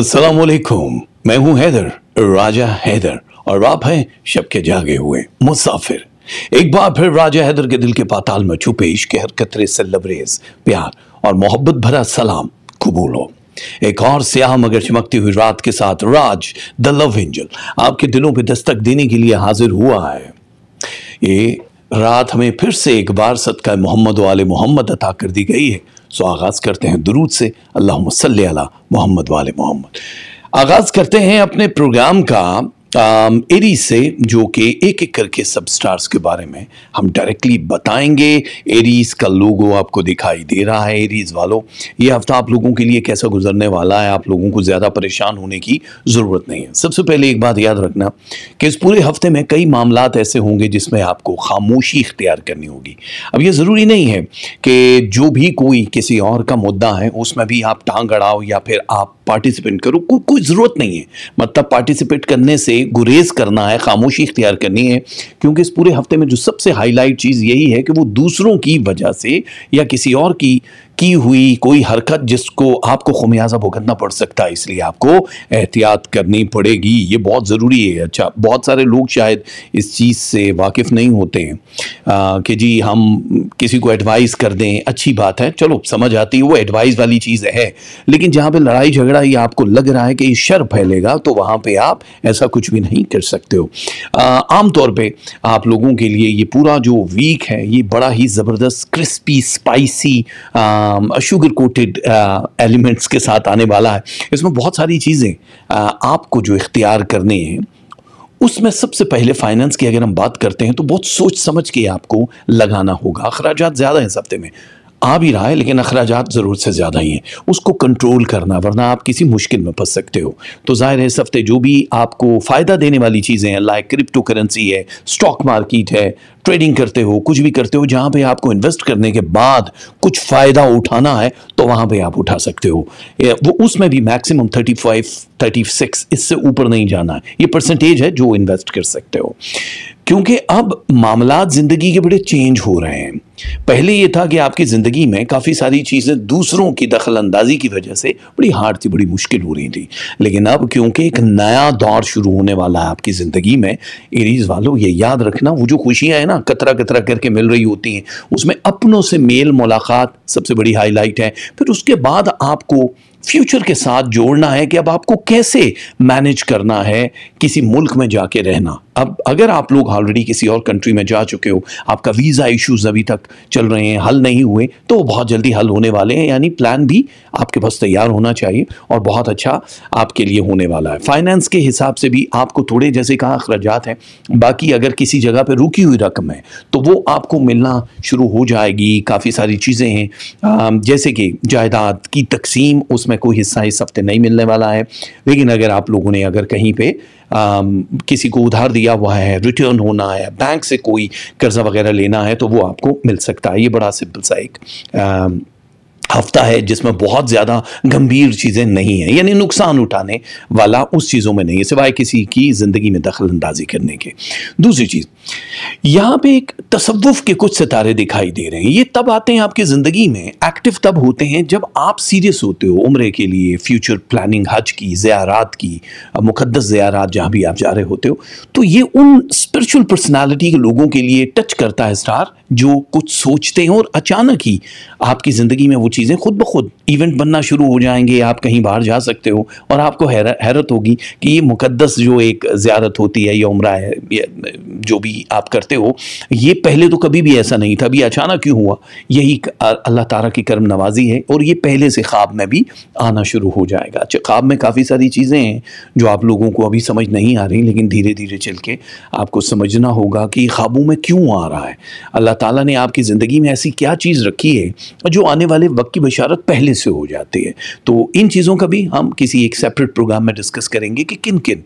मैं हूं हैदर राजा हैदर और आप हैं शब के जागे हुए मुसाफिर एक बार फिर राजा हैदर के दिल के पाताल में छुपे इश्क हरकतरे से लबरेज प्यार और मोहब्बत भरा सलाम कबूल हो एक और स्याह मगर चमकती हुई रात के साथ राज द लव एंजल आपके दिलों पर दस्तक देने के लिए हाजिर हुआ है ये रात हमें फिर से एक बार सदका मोहम्मद वाले मोहम्मद अता कर दी गई है सो आगाज़ करते हैं दरूद से अल्लाह सल मोहम्मद वाल मोहम्मद आगाज़ करते हैं अपने प्रोग्राम का एरीज um, से जो कि एक एक करके सब स्टार्स के बारे में हम डायरेक्टली बताएंगे एरीज का लोगो आपको दिखाई दे रहा है एरीज वालों ये हफ्ता आप लोगों के लिए कैसा गुजरने वाला है आप लोगों को ज़्यादा परेशान होने की ज़रूरत नहीं है सबसे पहले एक बात याद रखना कि इस पूरे हफ्ते में कई मामला ऐसे होंगे जिसमें आपको खामोशी इख्तियार करनी होगी अब यह ज़रूरी नहीं है कि जो भी कोई किसी और का मुद्दा है उसमें भी आप टांग अड़ाओ या फिर आप पार्टिसिपेट करो कोई कोई ज़रूरत नहीं है मतलब पार्टिसिपेट करने से गुरेज करना है खामोशी इख्तियार करनी है क्योंकि इस पूरे हफ्ते में जो सबसे हाईलाइट चीज़ यही है कि वो दूसरों की वजह से या किसी और की की हुई कोई हरकत जिसको आपको खुमियाजा भुगतना पड़ सकता है इसलिए आपको एहतियात करनी पड़ेगी ये बहुत ज़रूरी है अच्छा बहुत सारे लोग शायद इस चीज़ से वाकिफ़ नहीं होते हैं कि जी हम किसी को एडवाइस कर दें अच्छी बात है चलो समझ आती है वो एडवाइस वाली चीज़ है लेकिन जहाँ पर लड़ाई झगड़ा ये आपको लग रहा है कि शर फैलेगा तो वहाँ पर आप ऐसा कुछ भी नहीं कर सकते हो आमतौर पर आप लोगों के लिए ये पूरा जो वीक है ये बड़ा ही ज़बरदस्त crispy spicy ah, sugar coated elements के साथ आने वाला है इसमें बहुत सारी चीज़ें uh, आपको जो इख्तियार करने हैं उसमें सबसे पहले फाइनेंस की अगर हम बात करते हैं तो बहुत सोच समझ के आपको लगाना होगा अखराज ज़्यादा हैं इस हफ्ते में आ भी रहा है लेकिन अखराज ज़रूरत से ज़्यादा ही हैं उसको कंट्रोल करना वरना आप किसी मुश्किल में फंस सकते हो तो ज़ाहिर है इस हफ्ते जो भी आपको फ़ायदा देने वाली चीज़ें हैं लाइक क्रिप्टो करेंसी है स्टॉक मार्केट है ट्रेडिंग करते हो कुछ भी करते हो जहाँ पे आपको इन्वेस्ट करने के बाद कुछ फ़ायदा उठाना है तो वहाँ पर आप उठा सकते हो वो उसमें भी मैक्सिमम थर्टी फाइव इससे ऊपर नहीं जाना है ये परसेंटेज है जो इन्वेस्ट कर सकते हो क्योंकि अब मामला ज़िंदगी के बड़े चेंज हो रहे हैं पहले ये था कि आपकी ज़िंदगी में काफ़ी सारी चीज़ें दूसरों की दखल अंदाजी की वजह से बड़ी हार्ड थी बड़ी मुश्किल हो रही थी लेकिन अब क्योंकि एक नया दौर शुरू होने वाला है आपकी ज़िंदगी में एरीज वालों ये याद रखना वो जो खुशियाँ हैं ना कतरा कतरा करके मिल रही होती हैं उसमें अपनों से मेल मुलाकात सबसे बड़ी हाईलाइट है फिर उसके बाद आपको फ्यूचर के साथ जोड़ना है कि अब आपको कैसे मैनेज करना है किसी मुल्क में जाके रहना अब अगर आप लोग ऑलरेडी किसी और कंट्री में जा चुके हो आपका वीज़ा इश्यूज अभी तक चल रहे हैं हल नहीं हुए तो वो बहुत जल्दी हल होने वाले हैं यानी प्लान भी आपके पास तैयार होना चाहिए और बहुत अच्छा आपके लिए होने वाला है फाइनेंस के हिसाब से भी आपको थोड़े जैसे कहा अखराज हैं बाकी अगर किसी जगह पर रुकी हुई रकम है तो वो आपको मिलना शुरू हो जाएगी काफ़ी सारी चीज़ें हैं जैसे कि जायदाद की तकसीम उस उसमें कोई हिस्सा इस हफ्ते नहीं मिलने वाला है लेकिन अगर आप लोगों ने अगर कहीं पे आ, किसी को उधार दिया हुआ है रिटर्न होना है बैंक से कोई कर्जा वगैरह लेना है तो वो आपको मिल सकता है ये बड़ा सिंपल सा एक आ, हफ्ता है जिसमें बहुत ज़्यादा गंभीर चीज़ें नहीं हैं यानी नुकसान उठाने वाला उस चीज़ों में नहीं है सिवाय किसी की ज़िंदगी में दखल अंदाजी करने के दूसरी चीज़ यहाँ पे एक तसव्वुफ के कुछ सितारे दिखाई दे रहे हैं ये तब आते हैं आपकी ज़िंदगी में एक्टिव तब होते हैं जब आप सीरियस होते हो उम्र के लिए फ्यूचर प्लानिंग हज की जियारात की मुकदस जियारात जहां भी आप जा रहे होते हो तो ये उन स्पिरिचुअल पर्सनालिटी के लोगों के लिए टच करता है स्टार जो कुछ सोचते हैं और अचानक ही आपकी ज़िंदगी में वो चीज़ें खुद ब खुद इवेंट बनना शुरू हो जाएंगे आप कहीं बाहर जा सकते हो और आपको हैरत होगी कि ये मुकदस जो एक जियारत होती है या उम्र है जो भी भी आप करते हो ये पहले तो कभी भी ऐसा नहीं था अभी अचानक क्यों हुआ यही अल्लाह ताला की कर्म नवाजी है और ये पहले से ख्वाब में भी आना शुरू हो जाएगा अच्छा, ख्वाब में काफ़ी सारी चीज़ें हैं जो आप लोगों को अभी समझ नहीं आ रही लेकिन धीरे धीरे चल के आपको समझना होगा कि ख्वाबों में क्यों आ रहा है अल्लाह ताली ने आपकी ज़िंदगी में ऐसी क्या चीज़ रखी है जो आने वाले वक्त की बशारत पहले से हो जाती है तो इन चीज़ों का भी हम किसी एक सेपरेट प्रोग्राम में डिस्कस करेंगे कि किन किन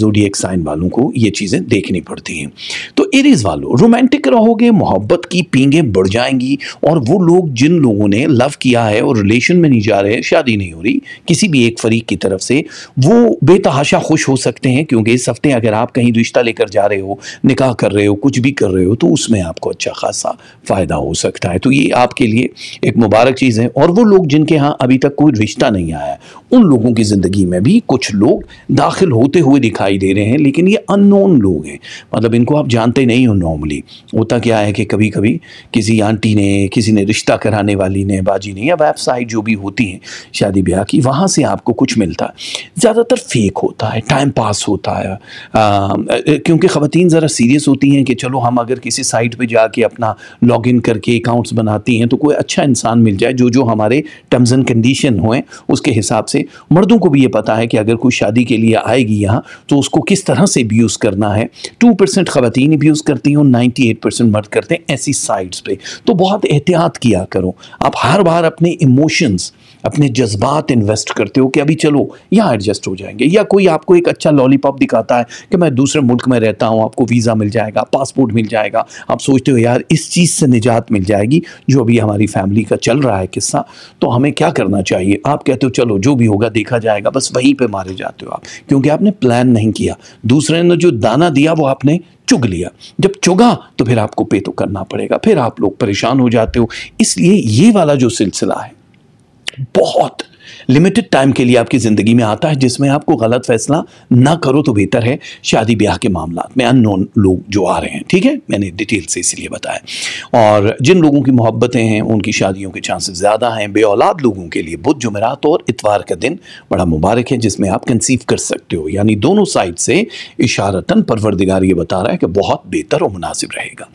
जोडियक साइन वालों को ये चीज़ें देखनी पड़ती हैं तो इरेज वालों रोमांटिक रहोगे मोहब्बत की पींगे बढ़ जाएंगी और वो लोग जिन लोगों ने लव किया है और रिलेशन में नहीं जा रहे हैं शादी नहीं हो रही किसी भी एक फरीक की तरफ से वो बेतहाशा खुश हो सकते हैं क्योंकि इस हफ्ते अगर आप कहीं रिश्ता लेकर जा रहे हो निकाह कर रहे हो कुछ भी कर रहे हो तो उसमें आपको अच्छा खासा फ़ायदा हो सकता है तो ये आपके लिए एक मुबारक चीज़ है और वो लोग जिनके यहाँ अभी तक कोई रिश्ता नहीं आया उन लोगों की ज़िंदगी में भी कुछ लोग दाखिल होते हुए दिखाई दे रहे हैं लेकिन ये अननोन लोग हैं मतलब इनको आप जानते नहीं हो नॉर्मली होता क्या है कि कभी कभी किसी आंटी ने किसी ने रिश्ता कराने वाली ने बाजी ने या वेबसाइट जो भी होती हैं शादी ब्याह की वहाँ से आपको कुछ मिलता है ज़्यादातर फेक होता है टाइम पास होता है क्योंकि ख़वान ज़रा सीरियस होती हैं कि चलो हम अगर किसी साइट पर जाके अपना लॉग इन करके अकाउंट्स बनाती हैं तो कोई अच्छा इंसान मिल जाए जो जो हमारे टर्म्स एंड कंडीशन हों उसके हिसाब से मर्दों को भी ये पता है कि अगर कोई शादी के लिए आएगी यहाँ तो उसको किस तरह से अब्यूज़ करना है टू परसेंट खातन अब्यूज़ करती हूँ नाइन्टी एट परसेंट मर्द करते हैं ऐसी साइड्स पे तो बहुत एहतियात किया करो आप हर बार अपने इमोशंस अपने जज्बात इन्वेस्ट करते हो कि अभी चलो यहाँ एडजस्ट हो जाएंगे या कोई आपको एक अच्छा लॉलीपॉप दिखाता है कि मैं दूसरे मुल्क में रहता हूँ आपको वीज़ा मिल जाएगा पासपोर्ट मिल जाएगा आप सोचते हो यार इस चीज़ से निजात मिल जाएगी जो अभी हमारी फैमिली का चल रहा है किस्सा तो हमें क्या करना चाहिए आप कहते हो चलो जो भी होगा देखा जाएगा बस वहीं पर मारे जाते हो आप क्योंकि आपने प्लान नहीं किया दूसरे ने जो दाना दिया वो आपने चुग लिया जब चुगा तो फिर आपको पे तो करना पड़ेगा फिर आप लोग परेशान हो जाते हो इसलिए ये वाला जो सिलसिला है बहुत लिमिटेड टाइम के लिए आपकी ज़िंदगी में आता है जिसमें आपको गलत फैसला ना करो तो बेहतर है शादी ब्याह के मामला में अननोन लोग जो आ रहे हैं ठीक है मैंने डिटेल से इसलिए बताया और जिन लोगों की मोहब्बतें हैं उनकी शादियों के चांसेस ज़्यादा हैं बे औलाद लोगों के लिए बुध जुमेरात और इतवार का दिन बड़ा मुबारक है जिसमें आप कंसीव कर सकते हो यानी दोनों साइड से इशारतन परवरदिगार ये बता रहा है कि बहुत बेहतर और मुनासिब रहेगा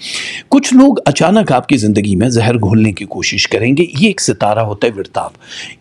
कुछ लोग अचानक आपकी ज़िंदगी में जहर घोलने की कोशिश करेंगे ये एक सितारा होता है विरताव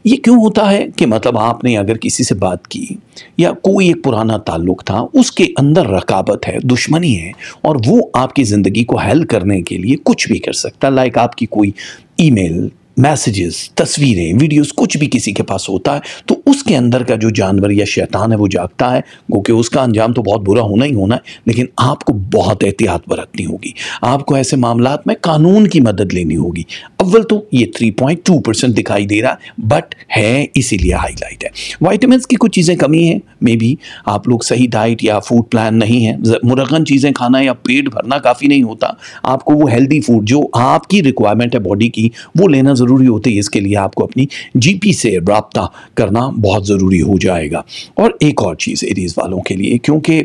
ये क्यों होता है कि मतलब आपने अगर किसी से बात की या कोई एक पुराना ताल्लुक था उसके अंदर रकाबत है दुश्मनी है और वो आपकी ज़िंदगी को हेल्प करने के लिए कुछ भी कर सकता लाइक आपकी कोई ईमेल मैसेजेस तस्वीरें वीडियोस कुछ भी किसी के पास होता है तो उसके अंदर का जो जानवर या शैतान है वो जागता है क्योंकि उसका अंजाम तो बहुत बुरा होना ही होना है लेकिन आपको बहुत एहतियात बरतनी होगी आपको ऐसे मामला में कानून की मदद लेनी होगी अव्वल तो ये 3.2 परसेंट दिखाई दे रहा है बट है इसीलिए हाईलाइट है वाइटमिन की कुछ चीज़ें कमी हैं मे बी आप लोग सही डाइट या फूड प्लान नहीं है मुरगन चीज़ें खाना या पेट भरना काफ़ी नहीं होता आपको वो हेल्दी फूड जो आपकी रिक्वायरमेंट है बॉडी की वो लेना ज़रूरी होती है इसके लिए आपको अपनी जीपी से रबता करना बहुत ज़रूरी हो जाएगा और एक और चीज़ एरीज़ वालों के लिए क्योंकि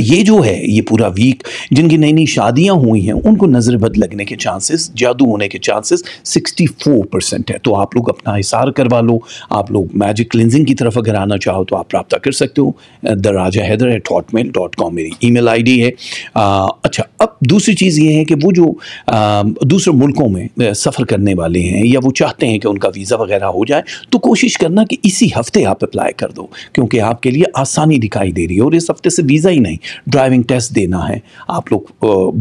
ये जो है ये पूरा वीक जिनकी नई नई शादियां हुई हैं उनको नज़रबद लगने के चांसेस जादू होने के चांसेस 64 परसेंट है तो आप लोग अपना हिसार करवा लो आप लोग मैजिक क्लिनजिंग की तरफ अगर आना चाहो तो आप रबता कर सकते हो the Raja Haider at Hotmail dot com मेरी ई मेल आई डी है आ, अच्छा अब दूसरी चीज़ ये है कि वो जो आ, दूसरे मुल्कों में सफ़र करने वाले हैं या वो चाहते हैं कि उनका वीज़ा वगैरह हो जाए तो कोशिश करना कि इसी हफ्ते आप अप्लाई कर दो क्योंकि आपके लिए आसानी दिखाई दे रही है और इस हफ्ते से वीज़ा ही नहीं ड्राइविंग टेस्ट देना है आप लोग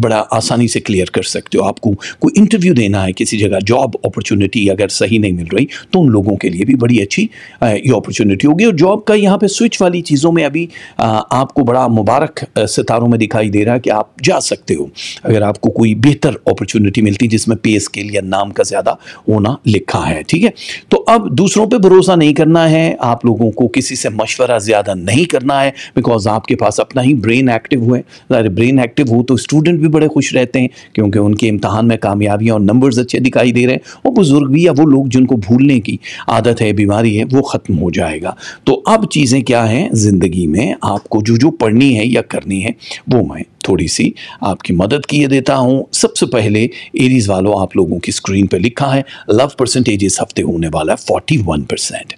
बड़ा आसानी से क्लियर कर सकते हो आपको कोई इंटरव्यू देना है किसी जगह जॉब अपॉर्चुनिटी अगर सही नहीं मिल रही तो उन लोगों के लिए भी बड़ी अच्छी ये अपॉर्चुनिटी होगी और जॉब का यहाँ पर स्विच वाली चीज़ों में अभी आपको बड़ा मुबारक सितारों में दिखाई दे रहा है कि आप जा सकते हो अगर आपको कोई बेहतर अपॉर्चुनिटी मिलती जिसमें पे स्केल या नाम का ज़्यादा होना लिखा है ठीक है तो अब दूसरों पर भरोसा नहीं करना है आप लोगों को किसी से मशवरा ज़्यादा नहीं करना है बिकॉज आपके पास अपना ही ब्रेन ब्रेन एक्टिव हुए ज़ाहिर ब्रेन एक्टिव हो तो स्टूडेंट भी बड़े खुश रहते हैं क्योंकि उनके इम्तहान में कामयाबियाँ और नंबर्स अच्छे दिखाई दे रहे हैं और बुज़ुर्ग भी या वो लोग जिनको भूलने की आदत है बीमारी है वो ख़त्म हो जाएगा तो अब चीज़ें क्या हैं ज़िंदगी में आपको जो जो पढ़नी है या करनी है वो मैं थोड़ी सी आपकी मदद किए देता हूँ सबसे पहले एरीज वालों आप लोगों की स्क्रीन पर लिखा है लव परसेंटेज इस हफ्ते होने वाला है फोर्टी वन परसेंट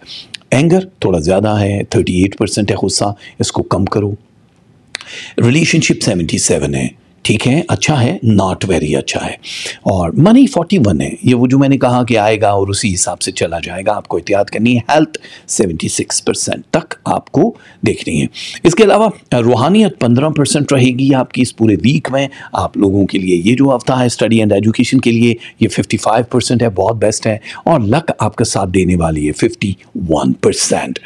एंगर थोड़ा ज़्यादा है थर्टी एट परसेंट है गुस्सा इसको कम करो relationship 77 है eh? ठीक है अच्छा है नॉट वेरी अच्छा है और मनी फोर्टी वन है ये वो जो मैंने कहा कि आएगा और उसी हिसाब से चला जाएगा आपको एहतियात करनी है हेल्थ सेवेंटी सिक्स परसेंट तक आपको देखनी है इसके अलावा रूहानियत पंद्रह परसेंट रहेगी आपकी इस पूरे वीक में आप लोगों के लिए ये जो हफ्ता है स्टडी एंड एजुकेशन के लिए ये फिफ्टी फाइव परसेंट है बहुत बेस्ट है और लक आपका साथ देने वाली है फिफ्टी वन परसेंट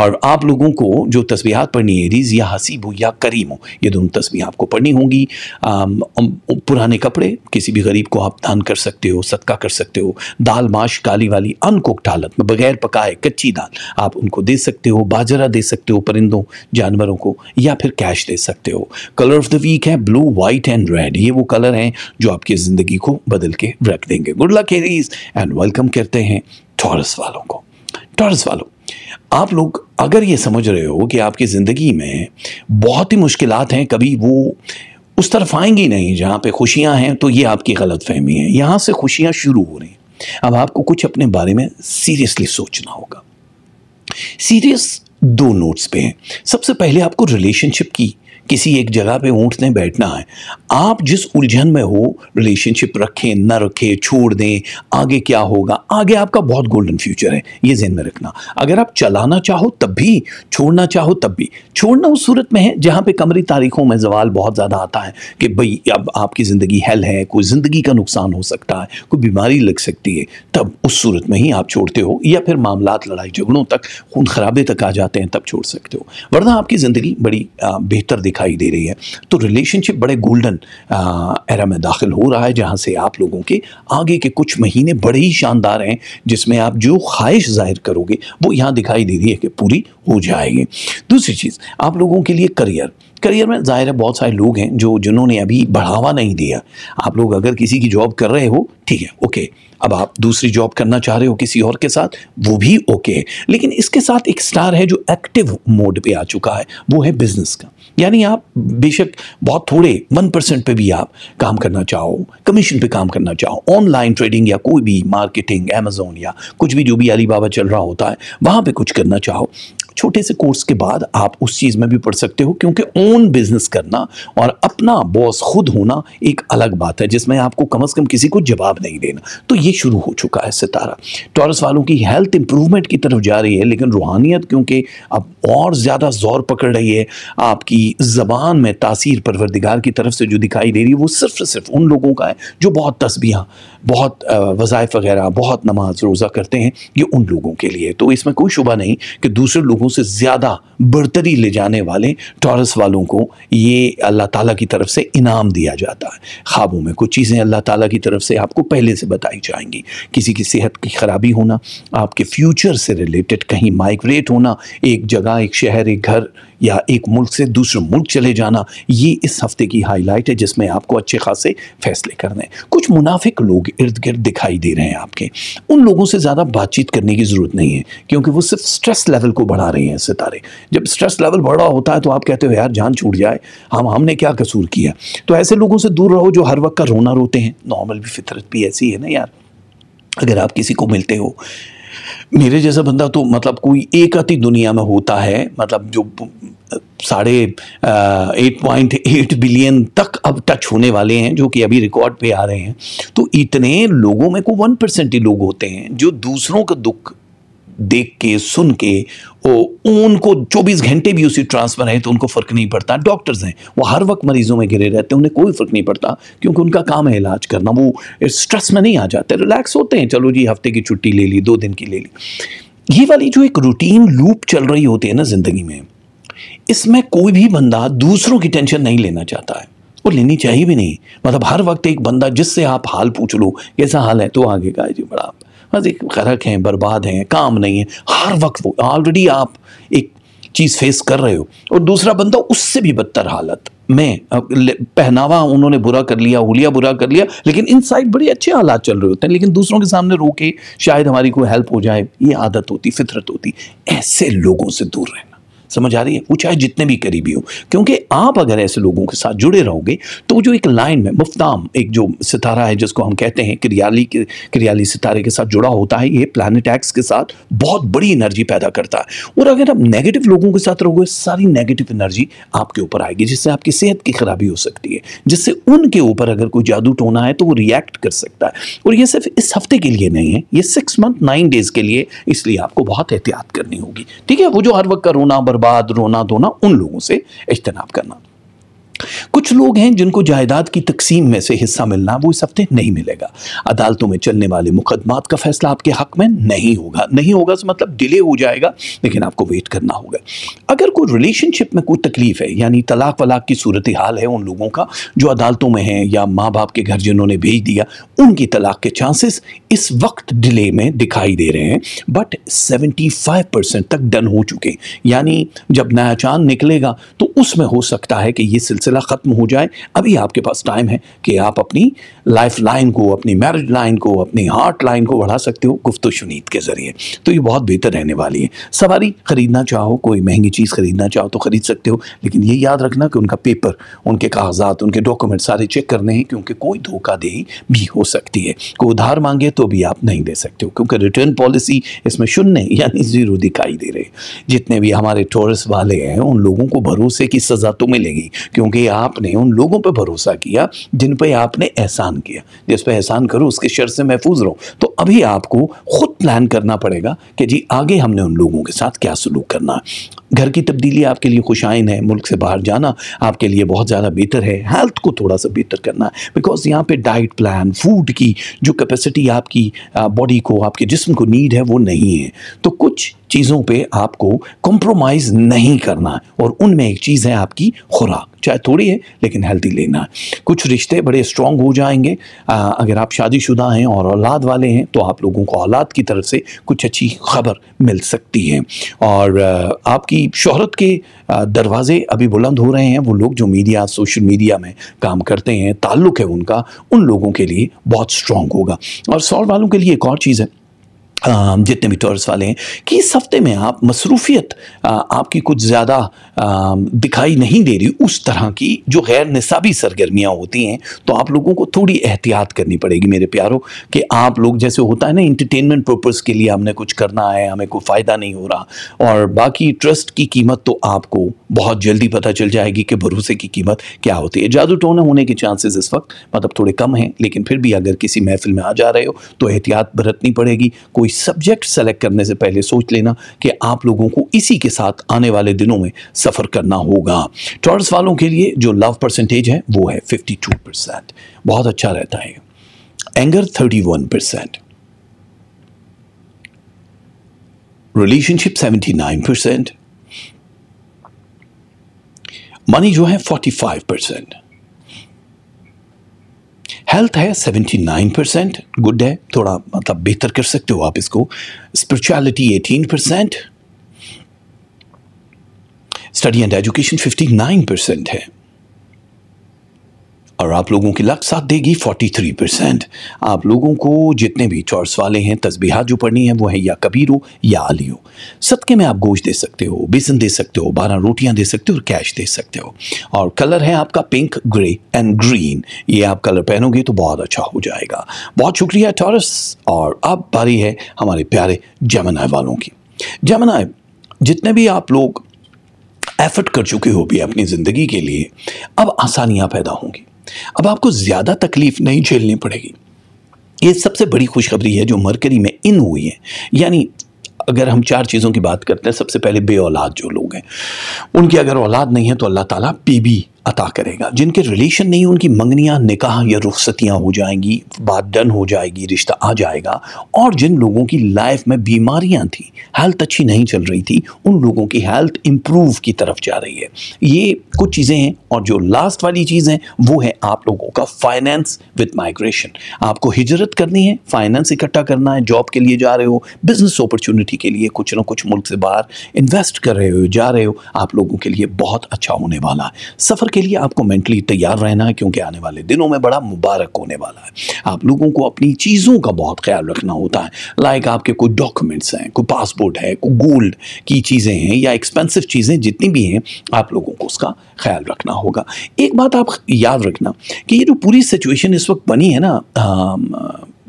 और आप लोगों को जो तस्वीर पढ़नी है रिज या हसीब हो या करीम हो ये दोनों तस्वीर आपको पढ़नी होंगी पुराने कपड़े किसी भी गरीब को आप दान कर सकते हो सदका कर सकते हो दाल माश काली वाली अनकुक्ड हालत में बगैर पकाए कच्ची दाल आप उनको दे सकते हो बाजरा दे सकते हो परिंदों जानवरों को या फिर कैश दे सकते हो कलर ऑफ द वीक है ब्लू वाइट एंड रेड ये वो कलर हैं जो आपकी ज़िंदगी को बदल के रख देंगे good luck Aries and welcome करते हैं टॉरस वालों को टॉरस वालों आप लोग अगर ये समझ रहे हो कि आपकी ज़िंदगी में बहुत ही मुश्किलात हैं कभी वो उस तरफ आएंगी नहीं जहाँ पे खुशियाँ हैं तो ये आपकी गलत फहमी है यहाँ से खुशियाँ शुरू हो रही हैं अब आपको कुछ अपने बारे में सीरियसली सोचना होगा सीरियस दो नोट्स पे हैं सबसे पहले आपको रिलेशनशिप की किसी एक जगह पे ऊँट बैठना है आप जिस उलझन में हो रिलेशनशिप रखें न रखें छोड़ दें आगे क्या होगा आगे आपका बहुत गोल्डन फ्यूचर है ये जहन में रखना अगर आप चलाना चाहो तब भी छोड़ना चाहो तब भी छोड़ना उस सूरत में है जहाँ पे कमरी तारीखों में जवाल बहुत ज़्यादा आता है कि भाई अब आपकी ज़िंदगी हेल है कोई ज़िंदगी का नुकसान हो सकता है कोई बीमारी लग सकती है तब उस सूरत में ही आप छोड़ते हो या फिर मामला लड़ाई झगड़ों तक खून खराबे तक आ जाते हैं तब छोड़ सकते हो वरना आपकी ज़िंदगी बड़ी बेहतर दिखा दिखाई दे रही है तो रिलेशनशिप बड़े गोल्डन एरा में दाखिल हो रहा है जहाँ से आप लोगों के आगे के कुछ महीने बड़े ही शानदार हैं जिसमें आप जो ख्वाहिश जाहिर करोगे वो यहाँ दिखाई दे रही है कि पूरी हो जाएगी दूसरी चीज़ आप लोगों के लिए करियर करियर में जाहिर है बहुत सारे लोग हैं जो जिन्होंने अभी बढ़ावा नहीं दिया आप लोग अगर किसी की जॉब कर रहे हो ठीक है ओके अब आप दूसरी जॉब करना चाह रहे हो किसी और के साथ वो भी ओके है लेकिन इसके साथ एक स्टार है जो एक्टिव मोड पे आ चुका है वो है बिजनेस का यानी आप बेशक बहुत थोड़े वन परसेंट पर भी आप काम करना चाहो कमीशन पे काम करना चाहो ऑनलाइन ट्रेडिंग या कोई भी मार्केटिंग अमेजोन या कुछ भी जो भी अली बाबा चल रहा होता है वहाँ पर कुछ करना चाहो छोटे से कोर्स के बाद आप उस चीज़ में भी पढ़ सकते हो क्योंकि ओन बिजनेस करना और अपना बॉस खुद होना एक अलग बात है जिसमें आपको कम अज़ कम किसी को जवाब नहीं देना तो ये शुरू हो चुका है सितारा टॉरस वालों की हेल्थ इंप्रूवमेंट की तरफ जा रही है लेकिन रूहानियत क्योंकि अब और ज़्यादा जोर पकड़ रही है आपकी ज़बान में तासीर परवरदिगार की तरफ से जो दिखाई दे रही है वो सिर्फ सिर्फ उन लोगों का है जो बहुत तस्बियाँ बहुत वज़ाइफ वगैरह बहुत नमाज रोज़ा करते हैं ये उन लोगों के लिए तो इसमें कोई शुबा नहीं कि दूसरे लोगों से ज़्यादा बढ़तरी ले जाने वाले टॉरस वालों वालों को ये अल्लाह ताला की तरफ से इनाम दिया जाता है ख्वाबों में कुछ चीज़ें अल्लाह ताला की तरफ से आपको पहले से बताई जाएंगी किसी की सेहत की ख़राबी होना आपके फ्यूचर से रिलेटेड कहीं माइग्रेट होना एक जगह एक शहर एक घर या एक मुल्क से दूसरे मुल्क चले जाना ये इस हफ्ते की हाईलाइट है जिसमें आपको अच्छे खासे फैसले करने हैं कुछ मुनाफिक लोग इर्द गिर्द दिखाई दे रहे हैं आपके उन लोगों से ज़्यादा बातचीत करने की ज़रूरत नहीं है क्योंकि वो सिर्फ स्ट्रेस लेवल को बढ़ा रहे हैं सितारे जब स्ट्रेस लेवल बढ़ा होता है तो आप कहते हो यार जान छूट जाए हम हमने क्या कसूर किया तो ऐसे लोगों से दूर रहो जो हर वक्त का रोना रोते हैं नॉर्मल भी फितरत भी ऐसी है ना यार अगर आप किसी को मिलते हो मेरे जैसा बंदा तो मतलब कोई एक अति दुनिया में होता है मतलब जो साढ़े एट पॉइंट एट बिलियन तक अब टच होने वाले हैं जो कि अभी रिकॉर्ड पे आ रहे हैं तो इतने लोगों में को वन परसेंट ही लोग होते हैं जो दूसरों का दुख देख के सुन के ओ, उनको चौबीस घंटे भी उसी ट्रांसफ़र है तो उनको फ़र्क नहीं पड़ता डॉक्टर्स हैं वो हर वक्त मरीज़ों में घिरे रहते हैं उन्हें कोई फ़र्क नहीं पड़ता क्योंकि उनका काम है इलाज करना वो स्ट्रेस में नहीं आ जाते रिलैक्स होते हैं चलो जी हफ्ते की छुट्टी ले ली दो दिन की ले ली ये वाली जो एक रूटीन लूप चल रही होती है ना ज़िंदगी में इसमें कोई भी बंदा दूसरों की टेंशन नहीं लेना चाहता है और लेनी चाहिए भी नहीं मतलब हर वक्त एक बंदा जिससे आप हाल पूछ लो कैसा हाल है तो आगे का जी बड़ा बस एक गरक हैं बर्बाद हैं काम नहीं है हर वक्त वो ऑलरेडी आप एक चीज़ फेस कर रहे हो और दूसरा बंदा उससे भी बदतर हालत में पहनावा उन्होंने बुरा कर लिया हुलिया बुरा कर लिया लेकिन इन साइड बड़े अच्छे हालात चल रहे होते हैं लेकिन दूसरों के सामने रोके शायद हमारी कोई हेल्प हो जाए ये आदत होती फितरत होती ऐसे लोगों से दूर रहें समझ आ रही है वो चाहे जितने भी करीबी हो क्योंकि आप अगर ऐसे लोगों के साथ जुड़े रहोगे तो जो एक लाइन में मुफ्ताम एक जो सितारा है जिसको हम कहते हैं क्रियाली के क्रियाली सितारे के साथ जुड़ा होता है ये प्लानट एक्स के साथ बहुत बड़ी एनर्जी पैदा करता है और अगर आप नेगेटिव लोगों के साथ रहोगे सारी नेगेटिव एनर्जी आपके ऊपर आएगी जिससे आपकी सेहत की खराबी हो सकती है जिससे उनके ऊपर अगर कोई जादू टोना है तो वो रिएक्ट कर सकता है और ये सिर्फ इस हफ्ते के लिए नहीं है ये सिक्स मंथ नाइन डेज के लिए इसलिए आपको बहुत एहतियात करनी होगी ठीक है वो जो हर वक्त करोना बर बर्बाद रोना धोना उन लोगों से इज्तनाब करना कुछ लोग हैं जिनको जायदाद की तकसीम में से हिस्सा मिलना वो इस हफ्ते नहीं मिलेगा अदालतों में चलने वाले मुकदमात का फैसला आपके हक में नहीं होगा नहीं होगा से तो मतलब डिले हो जाएगा लेकिन आपको वेट करना होगा अगर कोई रिलेशनशिप में कोई तकलीफ है यानी तलाक वलाक की सूरत हाल है उन लोगों का जो अदालतों में हैं या माँ बाप के घर जिन्होंने भेज दिया उनकी तलाक के चांसेस इस वक्त डिले में दिखाई दे रहे हैं बट फाइव परसेंट तक डन हो चुके यानी जब नया चांद निकलेगा तो उसमें हो सकता है कि ये सिलसिला सिलसिला ख़त्म हो जाए अभी आपके पास टाइम है कि आप अपनी लाइफ लाइन को अपनी मैरिज लाइन को अपनी हार्ट लाइन को बढ़ा सकते हो गुफ्त शुनीद के ज़रिए तो ये बहुत बेहतर रहने वाली है सवारी ख़रीदना चाहो कोई महंगी चीज़ ख़रीदना चाहो तो ख़रीद सकते हो लेकिन ये याद रखना कि उनका पेपर उनके कागजात उनके डॉक्यूमेंट सारे चेक करने हैं क्योंकि कोई धोखाधही भी हो सकती है कोई उधार मांगे तो भी आप नहीं दे सकते हो क्योंकि रिटर्न पॉलिसी इसमें शून्य यानी ज़ीरो दिखाई दे रहे जितने भी हमारे टूरिस्ट वाले हैं उन लोगों को भरोसे की सज़ा तो मिलेगी क्योंकि पे आपने उन लोगों पर भरोसा किया जिन पर आपने एहसान किया जिस पर एहसान करो उसके शर से महफूज रहो तो अभी आपको खुद प्लान करना पड़ेगा कि जी आगे हमने उन लोगों के साथ क्या सलूक करना घर की तब्दीली आपके लिए खुशाइन है मुल्क से बाहर जाना आपके लिए बहुत ज़्यादा बेहतर है हेल्थ को थोड़ा सा बेहतर करना है बिकॉज यहाँ पे डाइट प्लान फूड की जो कैपेसिटी आपकी बॉडी को आपके जिस्म को नीड है वो नहीं है तो कुछ चीज़ों पे आपको कॉम्प्रोमाइज़ नहीं करना है और उनमें एक चीज़ है आपकी खुराक चाहे थोड़ी है लेकिन हेल्दी लेना है कुछ रिश्ते बड़े स्ट्रांग हो जाएंगे आ, अगर आप शादीशुदा हैं और औलाद वाले हैं तो आप लोगों को औलाद की तरफ से कुछ अच्छी खबर मिल सकती है और आ, आपकी शोहरत के दरवाजे अभी बुलंद हो रहे हैं वो लोग जो मीडिया सोशल मीडिया में काम करते हैं ताल्लुक है उनका उन लोगों के लिए बहुत स्ट्रांग होगा और सौर वालों के लिए एक और चीज़ है जितने भी टूरिस्ट वाले हैं कि इस हफ्ते में आप मसरूफियत आपकी कुछ ज़्यादा दिखाई नहीं दे रही उस तरह की जो गैर निसाबी सरगर्मियाँ होती हैं तो आप लोगों को थोड़ी एहतियात करनी पड़ेगी मेरे प्यारों कि आप लोग जैसे होता है ना इंटरटेनमेंट पर्पज़ के लिए हमने कुछ करना है हमें कोई फ़ायदा नहीं हो रहा और बाकी ट्रस्ट की कीमत तो आपको बहुत जल्दी पता चल जाएगी कि भरोसे की कीमत क्या होती है जादू टोना होने के चांसेस इस वक्त मतलब थोड़े कम हैं लेकिन फिर भी अगर किसी महफिल में आ जा रहे हो तो एहतियात बरतनी पड़ेगी कोई सब्जेक्ट सेलेक्ट करने से पहले सोच लेना कि आप लोगों को इसी के साथ आने वाले दिनों में सफ़र करना होगा टॉर्स वालों के लिए जो लव परसेंटेज है वो है 52 परसेंट बहुत अच्छा रहता है anger 31 percent relationship 79 percent money जो है 45 परसेंट हेल्थ है 79 परसेंट गुड है थोड़ा मतलब बेहतर कर सकते हो आप इसको spirituality 18 percent study and education 59 percent है और आप लोगों की लक साथ देगी 43 परसेंट आप लोगों को जितने भी चॉर्स वाले हैं तस्बीहात जो पढ़नी है वो है या कबीर हो या आली सद सदके में आप गोश्त दे सकते हो बेसन दे सकते हो बारह रोटियां दे सकते हो और कैश दे सकते हो और कलर है आपका पिंक ग्रे एंड ग्रीन ये आप कलर पहनोगे तो बहुत अच्छा हो जाएगा बहुत शुक्रिया टॉरस और अब बारी है हमारे प्यारे जमनाय वालों की जमनाय जितने भी आप लोग एफर्ट कर चुके हो भी अपनी ज़िंदगी के लिए अब आसानियाँ पैदा होंगी अब आपको ज़्यादा तकलीफ नहीं झेलनी पड़ेगी ये सबसे बड़ी खुशखबरी है जो मरकरी में इन हुई है यानी अगर हम चार चीज़ों की बात करते हैं सबसे पहले बे औलाद जो लोग हैं उनकी अगर औलाद नहीं है तो अल्लाह ताला बीबी अता करेगा जिनके रिलेशन नहीं उनकी मंगनियाँ निकाह या रुखसतियाँ हो जाएंगी बात डन हो जाएगी रिश्ता आ जाएगा और जिन लोगों की लाइफ में बीमारियाँ थी हेल्थ अच्छी नहीं चल रही थी उन लोगों की हेल्थ इम्प्रूव की तरफ जा रही है ये कुछ चीज़ें हैं और जो लास्ट वाली चीज़ वो है आप लोगों का फाइनेंस विद माइग्रेशन आपको हिजरत करनी है फाइनेंस इकट्ठा करना है जॉब के लिए जा रहे हो बिजनेस अपॉर्चुनिटी के लिए कुछ ना कुछ मुल्क से बाहर इन्वेस्ट कर रहे हो जा रहे हो आप लोगों के लिए बहुत अच्छा होने वाला है सफ़र के लिए आपको मेंटली तैयार रहना है क्योंकि आने वाले दिनों में बड़ा मुबारक होने वाला है आप लोगों को अपनी चीज़ों का बहुत ख्याल रखना होता है लाइक आपके कोई डॉक्यूमेंट्स हैं कोई पासपोर्ट है कोई गोल्ड की चीज़ें हैं या एक्सपेंसिव चीज़ें जितनी भी हैं आप लोगों को उसका ख्याल रखना होगा एक बात आप याद रखना कि ये जो पूरी सिचुएशन इस वक्त बनी है ना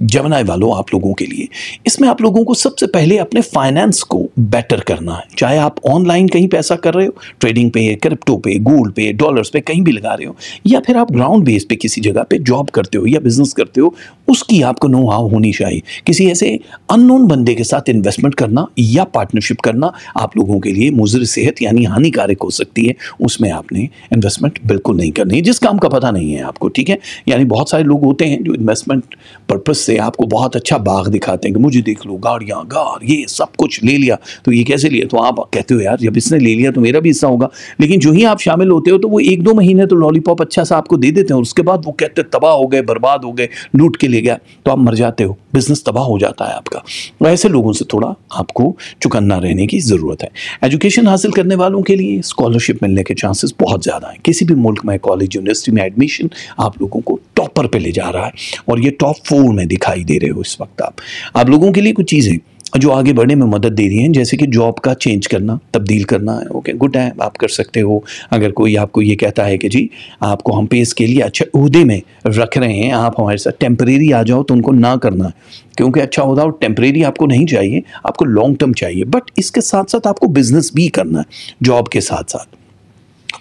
जमनाए वालों आप लोगों के लिए इसमें आप लोगों को सबसे पहले अपने फाइनेंस को बेटर करना है चाहे आप ऑनलाइन कहीं पैसा कर रहे हो ट्रेडिंग पे क्रिप्टो पे गोल्ड पे डॉलर्स पे कहीं भी लगा रहे हो या फिर आप ग्राउंड बेस पे किसी जगह पे जॉब करते हो या बिजनेस करते हो उसकी आपको नो हाव होनी चाहिए किसी ऐसे अननोन बंदे के साथ इन्वेस्टमेंट करना या पार्टनरशिप करना आप लोगों के लिए मुजर सेहत यानी हानिकारक हो सकती है उसमें आपने इन्वेस्टमेंट बिल्कुल नहीं करनी जिस काम का पता नहीं है आपको ठीक है यानी बहुत सारे लोग होते हैं जो इन्वेस्टमेंट पर्पज से से आपको बहुत अच्छा बाग दिखाते हैं कि मुझे देख लो गाड़ियाँ गार ये सब कुछ ले लिया तो ये कैसे लिया तो आप कहते हो यार जब इसने ले लिया तो मेरा भी हिस्सा होगा लेकिन जो ही आप शामिल होते हो तो वो एक दो महीने तो लॉलीपॉप अच्छा सा आपको दे देते हैं उसके बाद वो कहते तबाह हो गए बर्बाद हो गए लूट के ले गया तो आप मर जाते हो बिजनेस तबाह हो जाता है आपका तो ऐसे लोगों से थोड़ा आपको चुकन्ना रहने की ज़रूरत है एजुकेशन हासिल करने वालों के लिए स्कॉलरशिप मिलने के चांसेस बहुत ज़्यादा हैं किसी भी मुल्क में कॉलेज यूनिवर्सिटी में एडमिशन आप लोगों को टॉपर पर ले जा रहा है और ये टॉप फोर में दिख दिखाई दे रहे हो इस वक्त आप आप लोगों के लिए कुछ चीज़ें जो आगे बढ़ने में मदद दे रही हैं जैसे कि जॉब का चेंज करना तब्दील करना है ओके गुड है आप कर सकते हो अगर कोई आपको ये कहता है कि जी आपको हम पे इसके लिए अच्छे अहदे में रख रहे हैं आप हमारे साथ टेम्परेरी आ जाओ तो उनको ना करना क्योंकि अच्छा अहदा और टेम्परेरी आपको नहीं चाहिए आपको लॉन्ग टर्म चाहिए बट इसके साथ साथ आपको बिज़नेस भी करना है जॉब के साथ साथ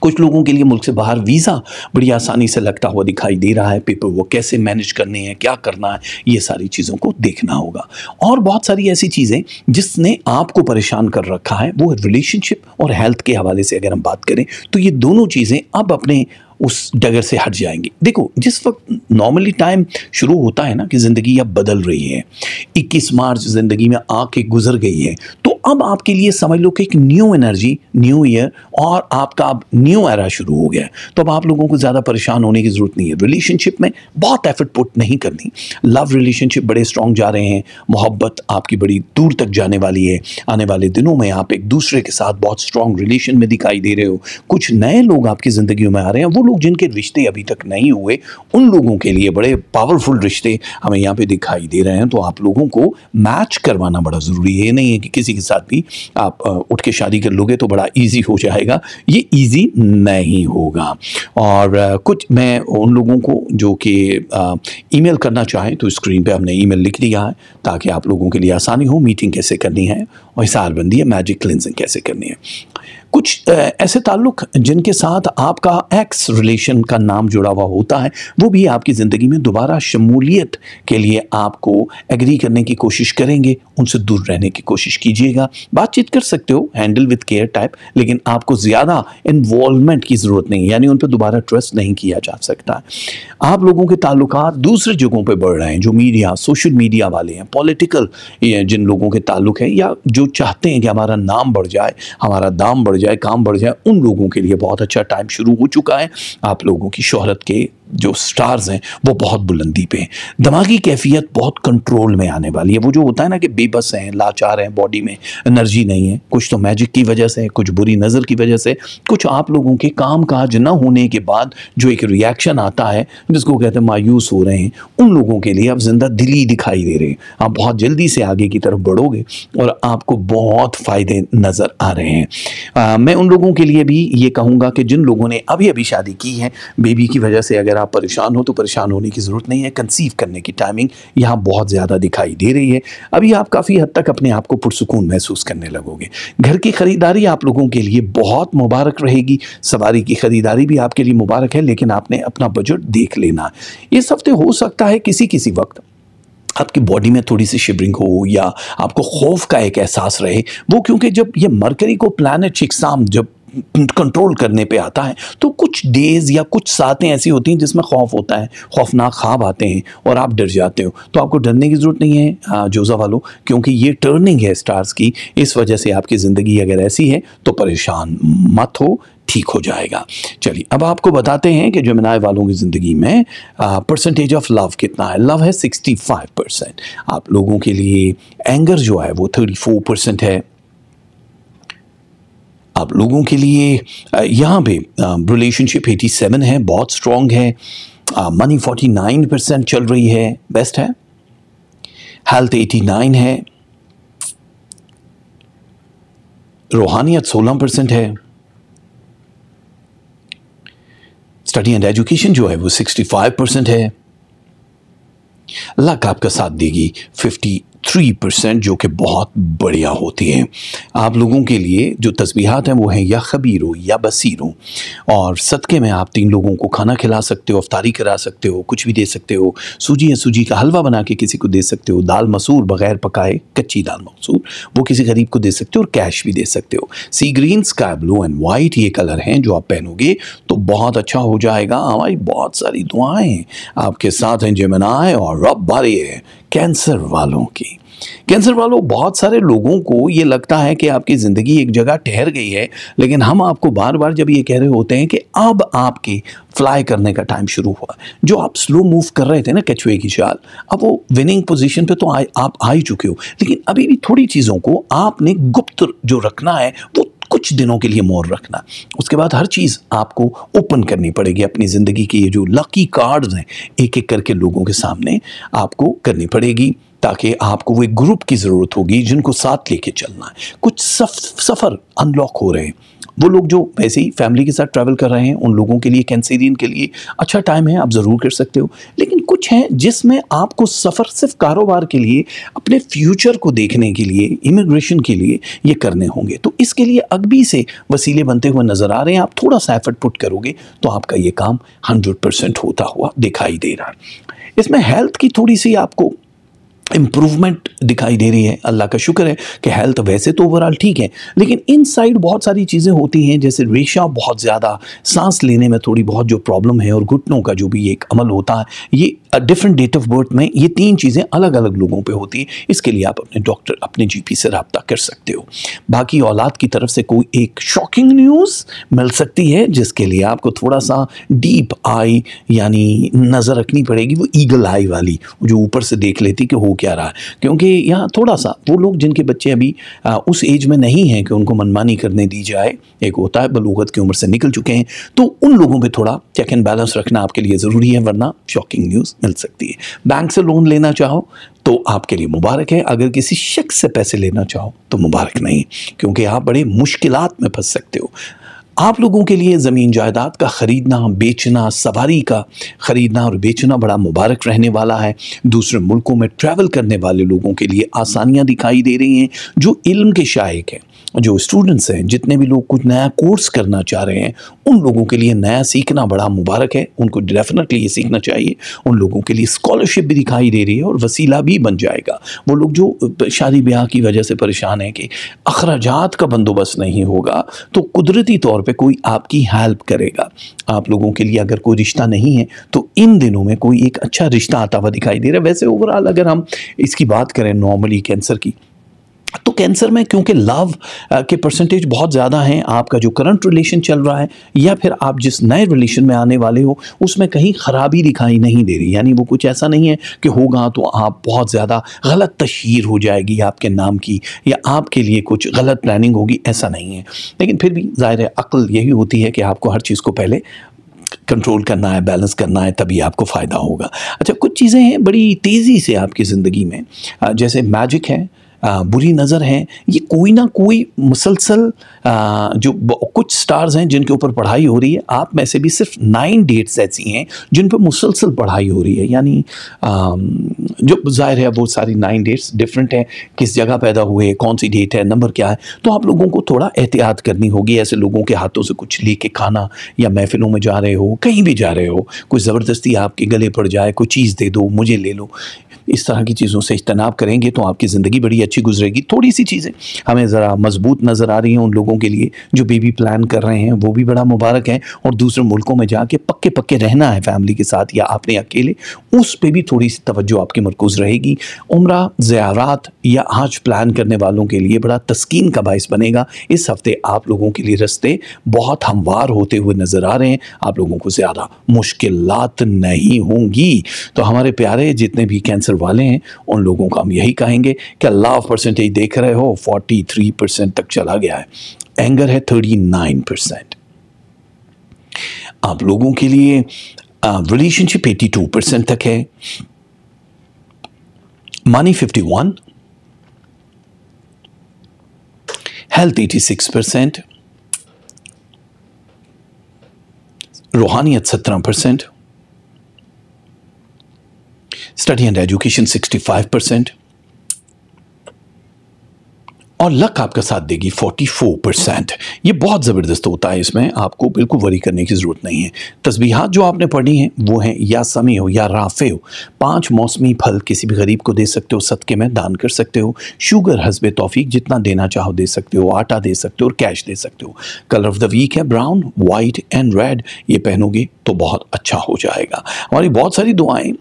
कुछ लोगों के लिए मुल्क से बाहर वीज़ा बड़ी आसानी से लगता हुआ दिखाई दे रहा है पेपर वो कैसे मैनेज करने हैं क्या करना है ये सारी चीज़ों को देखना होगा और बहुत सारी ऐसी चीज़ें जिसने आपको परेशान कर रखा है वो रिलेशनशिप और हेल्थ के हवाले से अगर हम बात करें तो ये दोनों चीज़ें अब अपने उस डगर से हट जाएंगे देखो जिस वक्त नॉर्मली टाइम शुरू होता है ना कि ज़िंदगी अब बदल रही है 21 मार्च ज़िंदगी में आके गुजर गई है तो अब आपके लिए समझ लो कि एक न्यू एनर्जी न्यू ईयर और आपका अब न्यू एरा शुरू हो गया तो अब आप लोगों को ज़्यादा परेशान होने की ज़रूरत नहीं है रिलेशनशिप में बहुत एफर्ट पुट नहीं करनी लव रिलेशनशिप बड़े स्ट्रॉन्ग जा रहे हैं मोहब्बत आपकी बड़ी दूर तक जाने वाली है आने वाले दिनों में आप एक दूसरे के साथ बहुत स्ट्रॉन्ग रिलेशन में दिखाई दे रहे हो कुछ नए लोग आपकी ज़िंदगी में आ रहे हैं वो लोग जिनके रिश्ते अभी तक नहीं हुए उन लोगों के लिए बड़े पावरफुल रिश्ते हमें यहाँ पे दिखाई दे रहे हैं तो आप लोगों को मैच करवाना बड़ा ज़रूरी है नहीं है कि किसी के साथ भी आप उठ के शादी कर लोगे तो बड़ा ईजी हो जाएगा ये ईजी नहीं होगा और कुछ मैं उन लोगों को जो कि ईमेल करना चाहें तो स्क्रीन पर हमने ई लिख दिया है ताकि आप लोगों के लिए आसानी हो मीटिंग कैसे करनी है और हिसारबंदी या मैजिक क्लिनजिंग कैसे करनी है कुछ ऐसे ताल्लुक जिनके साथ आपका एक्स रिलेशन का नाम जुड़ा हुआ होता है वो भी आपकी ज़िंदगी में दोबारा शमूलियत के लिए आपको एग्री करने की कोशिश करेंगे उनसे दूर रहने की कोशिश कीजिएगा बातचीत कर सकते हो हैंडल विद केयर टाइप लेकिन आपको ज़्यादा इन्वॉलमेंट की ज़रूरत नहीं यानी उन पर दोबारा ट्रस्ट नहीं किया जा सकता आप लोगों के ताल्लुक दूसरे जगहों पर बढ़ रहे हैं जो मीडिया सोशल मीडिया वाले हैं पॉलिटिकल जिन लोगों के ताल्लुक हैं या जो चाहते हैं कि हमारा नाम बढ़ जाए हमारा दाम काम बढ़ जाए काम बढ़ जाए उन लोगों के लिए बहुत अच्छा टाइम शुरू हो चुका है आप लोगों की शोहरत के जो स्टार्स हैं वो बहुत बुलंदी पे हैं दिमागी कैफियत बहुत कंट्रोल में आने वाली है वो जो होता है ना कि बेबस हैं लाचार हैं बॉडी में एनर्जी नहीं है कुछ तो मैजिक की वजह से कुछ बुरी नज़र की वजह से कुछ आप लोगों के काम काज ना होने के बाद जो एक रिएक्शन आता है जिसको कहते हैं मायूस हो रहे हैं उन लोगों के लिए आप ज़िंदा दिली दिखाई दे रहे हैं आप बहुत जल्दी से आगे की तरफ बढ़ोगे और आपको बहुत फ़ायदे नज़र आ रहे हैं मैं उन लोगों के लिए भी ये कहूँगा कि जिन लोगों ने अभी अभी शादी की है बेबी की वजह से अगर आप परेशान हो तो परेशान होने की ज़रूरत नहीं है कंसीव करने की टाइमिंग यहाँ बहुत ज़्यादा दिखाई दे रही है अभी आप काफ़ी हद तक अपने आप को पुरसकून महसूस करने लगोगे घर की ख़रीदारी आप लोगों के लिए बहुत मुबारक रहेगी सवारी की ख़रीदारी भी आपके लिए मुबारक है लेकिन आपने अपना बजट देख लेना इस हफ्ते हो सकता है किसी किसी वक्त आपकी बॉडी में थोड़ी सी शिवरिंग हो या आपको खौफ का एक एहसास रहे वो क्योंकि जब ये मरकरी को प्लानट शिक्साम जब कंट्रोल करने पे आता है तो कुछ डेज़ या कुछ सातें ऐसी होती हैं जिसमें खौफ होता है खौफनाक ख्वाब आते हैं और आप डर जाते हो तो आपको डरने की ज़रूरत नहीं है जोजा वालों क्योंकि ये टर्निंग है स्टार्स की इस वजह से आपकी ज़िंदगी अगर ऐसी है तो परेशान मत हो ठीक हो जाएगा चलिए अब आपको बताते हैं कि जमनाए वालों की ज़िंदगी में परसेंटेज ऑफ लव कितना है लव है सिक्सटी फाइव परसेंट आप लोगों के लिए एंगर जो है वो थर्टी फोर परसेंट है आप लोगों के लिए यहाँ पे रिलेशनशिप 87 है बहुत स्ट्रॉन्ग है मनी 49 परसेंट चल रही है बेस्ट है हेल्थ 89 है रूहानियत 16 परसेंट है स्टडी एंड एजुकेशन जो है वो 65 परसेंट है लक आपका साथ देगी थ्री परसेंट जो कि बहुत बढ़िया होती है आप लोगों के लिए जो तस्बीहात हैं वो हैं या खबीर हो या बसीर हो और सदक़े में आप तीन लोगों को खाना खिला सकते हो अफ्तारी करा सकते हो कुछ भी दे सकते हो सूजी या सूजी का हलवा बना के किसी को दे सकते हो दाल मसूर बग़ैर पकाए कच्ची दाल मसूर वो किसी गरीब को दे सकते हो और कैश भी दे सकते हो sea green sky blue and white ये कलर हैं जो आप पहनोगे तो बहुत अच्छा हो जाएगा हमारी बहुत सारी दुआएँ आपके साथ हैं जमनाए और रब भरी है कैंसर वालों की कैंसर वालों बहुत सारे लोगों को ये लगता है कि आपकी ज़िंदगी एक जगह ठहर गई है लेकिन हम आपको बार बार जब ये कह रहे होते हैं कि अब आपकी फ्लाई करने का टाइम शुरू हुआ जो आप स्लो मूव कर रहे थे ना कछुए की चाल अब वो विनिंग पोजीशन पे तो आ, आप आ ही चुके हो लेकिन अभी भी थोड़ी चीज़ों को आपने गुप्त जो रखना है वो कुछ दिनों के लिए मोर रखना उसके बाद हर चीज़ आपको ओपन करनी पड़ेगी अपनी ज़िंदगी के ये जो लकी कार्ड्स हैं एक एक करके लोगों के सामने आपको करनी पड़ेगी ताकि आपको वो एक ग्रुप की ज़रूरत होगी जिनको साथ लेके चलना है कुछ सफ सफ़र अनलॉक हो रहे हैं वो लोग जो वैसे ही फैमिली के साथ ट्रैवल कर रहे हैं उन लोगों के लिए कैंसेरियन के लिए अच्छा टाइम है आप ज़रूर कर सकते हो लेकिन कुछ हैं जिसमें आपको सफ़र सिर्फ कारोबार के लिए अपने फ्यूचर को देखने के लिए इमिग्रेशन के लिए ये करने होंगे तो इसके लिए अगबी से वसीले बनते हुए नज़र आ रहे हैं आप थोड़ा सा एफर्ट पुट करोगे तो आपका ये काम हंड्रेड परसेंट होता हुआ दिखाई दे रहा है इसमें हेल्थ की थोड़ी सी आपको इम्प्रूवमेंट दिखाई दे रही है अल्लाह का शुक्र है कि हेल्थ वैसे तो ओवरऑल ठीक है लेकिन इन साइड बहुत सारी चीज़ें होती हैं जैसे रेशा बहुत ज़्यादा सांस लेने में थोड़ी बहुत जो प्रॉब्लम है और घुटनों का जो भी एक अमल होता है ये डिफरेंट डेट ऑफ बर्थ में ये तीन चीज़ें अलग अलग लोगों पे होती हैं इसके लिए आप अपने डॉक्टर अपने जीपी से रबता कर सकते हो बाकी औलाद की तरफ से कोई एक शॉकिंग न्यूज़ मिल सकती है जिसके लिए आपको थोड़ा सा डीप आई यानी नज़र रखनी पड़ेगी वो ईगल आई वाली जो ऊपर से देख लेती कि हो क्या रहा है क्योंकि यहाँ थोड़ा सा वो लोग जिनके बच्चे अभी आ, उस एज में नहीं हैं कि उनको मनमानी करने दी जाए एक होता है बलूगत की उम्र से निकल चुके हैं तो उन लोगों पर थोड़ा चेक एंड बैलेंस रखना आपके लिए ज़रूरी है वरना शॉकिंग न्यूज़ मिल सकती है बैंक से लोन लेना चाहो तो आपके लिए मुबारक है अगर किसी शख्स से पैसे लेना चाहो तो मुबारक नहीं क्योंकि आप बड़े मुश्किल में फंस सकते हो आप लोगों के लिए ज़मीन जायदाद का ख़रीदना बेचना सवारी का ख़रीदना और बेचना बड़ा मुबारक रहने वाला है दूसरे मुल्कों में ट्रैवल करने वाले लोगों के लिए आसानियाँ दिखाई दे रही हैं जो इल्म के शायक हैं जो स्टूडेंट्स हैं जितने भी लोग कुछ नया कोर्स करना चाह रहे हैं उन लोगों के लिए नया सीखना बड़ा मुबारक है उनको डेफिनेटली ये सीखना चाहिए उन लोगों के लिए स्कॉलरशिप भी दिखाई दे रही है और वसीला भी बन जाएगा वो लोग जो शादी ब्याह की वजह से परेशान हैं कि अखराज का बंदोबस्त नहीं होगा तो कुदरती तौर पर कोई आपकी हेल्प करेगा आप लोगों के लिए अगर कोई रिश्ता नहीं है तो इन दिनों में कोई एक अच्छा रिश्ता आता हुआ दिखाई दे रहा है वैसे ओवरऑल अगर हम इसकी बात करें नॉर्मली कैंसर की तो कैंसर में क्योंकि लव के परसेंटेज बहुत ज़्यादा हैं आपका जो करंट रिलेशन चल रहा है या फिर आप जिस नए रिलेशन में आने वाले हो उसमें कहीं ख़राबी दिखाई नहीं दे रही यानी वो कुछ ऐसा नहीं है कि होगा तो आप बहुत ज़्यादा गलत तशहर हो जाएगी आपके नाम की या आपके लिए कुछ गलत प्लानिंग होगी ऐसा नहीं है लेकिन फिर भी ज़ाहिर अक्ल यही होती है कि आपको हर चीज़ को पहले कंट्रोल करना है बैलेंस करना है तभी आपको फ़ायदा होगा अच्छा कुछ चीज़ें हैं बड़ी तेज़ी से आपकी ज़िंदगी में जैसे मैजिक है बुरी नज़र हैं ये कोई ना कोई मुसलसल जो कुछ स्टार्स हैं जिनके ऊपर पढ़ाई हो रही है आप में से भी सिर्फ नाइन डेट्स ऐसी हैं जिन पर मुसलसल पढ़ाई हो रही है यानी जो जाहिर है वो सारी नाइन डेट्स डिफरेंट हैं किस जगह पैदा हुए कौन सी डेट है नंबर क्या है तो आप लोगों को थोड़ा एहतियात करनी होगी ऐसे लोगों के हाथों से कुछ ले के खाना या महफिलों में जा रहे हो कहीं भी जा रहे हो कोई ज़बरदस्ती आपके गले पड़ जाए कोई चीज़ दे दो मुझे ले लो इस तरह की चीज़ों से इज्तनाब करेंगे तो आपकी ज़िंदगी बड़ी अच्छी गुजरेगी थोड़ी सी चीज़ें हमें ज़रा मजबूत नज़र आ रही हैं उन लोगों के लिए जो बेबी प्लान कर रहे हैं वो भी बड़ा मुबारक है और दूसरे मुल्कों में जाके पक्के पक्के रहना है फैमिली के साथ या आपने अकेले उस पर भी थोड़ी सी तवज्जो आपकी मरकूज़ रहेगी उम्र ज़्यारात या आज प्लान करने वालों के लिए बड़ा तस्किन का बायस बनेगा इस हफ्ते आप लोगों के लिए रस्ते बहुत हमवार होते हुए नज़र आ रहे हैं आप लोगों को ज़्यादा मुश्किल नहीं होंगी तो हमारे प्यारे जितने भी कैंसर वाले हैं उन लोगों का हम यही कहेंगे कि अल्लाह ऑफ परसेंटेज देख रहे हो 43 परसेंट तक चला गया है एंगर है 39 परसेंट आप लोगों के लिए रिलेशनशिप 82 परसेंट तक है मनी 51 हेल्थ 86 परसेंट रूहानियत 17 percent study and education 65 percent और लक आपका साथ देगी 44 परसेंट ये बहुत ज़बरदस्त होता है इसमें आपको बिल्कुल वरी करने की ज़रूरत नहीं है तस्बीहात जो आपने पढ़ी हैं वो हैं या समय हो या राफे हो पाँच मौसमी फल किसी भी गरीब को दे सकते हो सदक़े में दान कर सकते हो शुगर हसब तोफ़ी जितना देना चाहो दे सकते हो आटा दे सकते हो और कैश दे सकते हो कलर ऑफ द वीक है ब्राउन वाइट एंड रेड ये पहनोगे तो बहुत अच्छा हो जाएगा हमारी बहुत सारी दुआएँ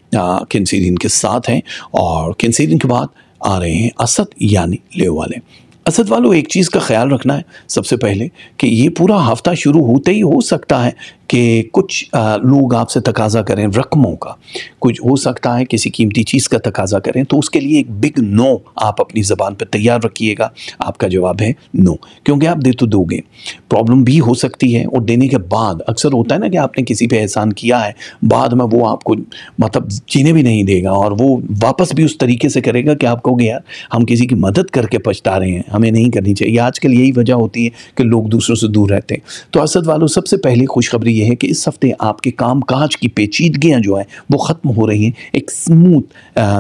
दिन के साथ हैं और दिन के बाद आ रहे हैं असद यानी ले वाले असद वालों एक चीज़ का ख्याल रखना है सबसे पहले कि ये पूरा हफ्ता शुरू होते ही हो सकता है कि कुछ लोग आपसे तकाजा करें रकमों का कुछ हो सकता है किसी कीमती चीज़ का तकाजा करें तो उसके लिए एक बिग नो आप अपनी ज़बान पर तैयार रखिएगा आपका जवाब है नो क्योंकि आप दे तो दोगे प्रॉब्लम भी हो सकती है और देने के बाद अक्सर होता है ना कि आपने किसी पे एहसान किया है बाद में वो आपको मतलब जीने भी नहीं देगा और वो वापस भी उस तरीके से करेगा कि आप कहोगे यार हम किसी की मदद करके पछता रहे हैं हमें नहीं करनी चाहिए आजकल यही वजह होती है कि लोग दूसरों से दूर रहते हैं तो असद वालों सबसे पहली खुशखबरी ये है कि इस हफ्ते आपके काम काज की पेचीदगियाँ जो हैं वो ख़त्म हो रही हैं एक स्मूथ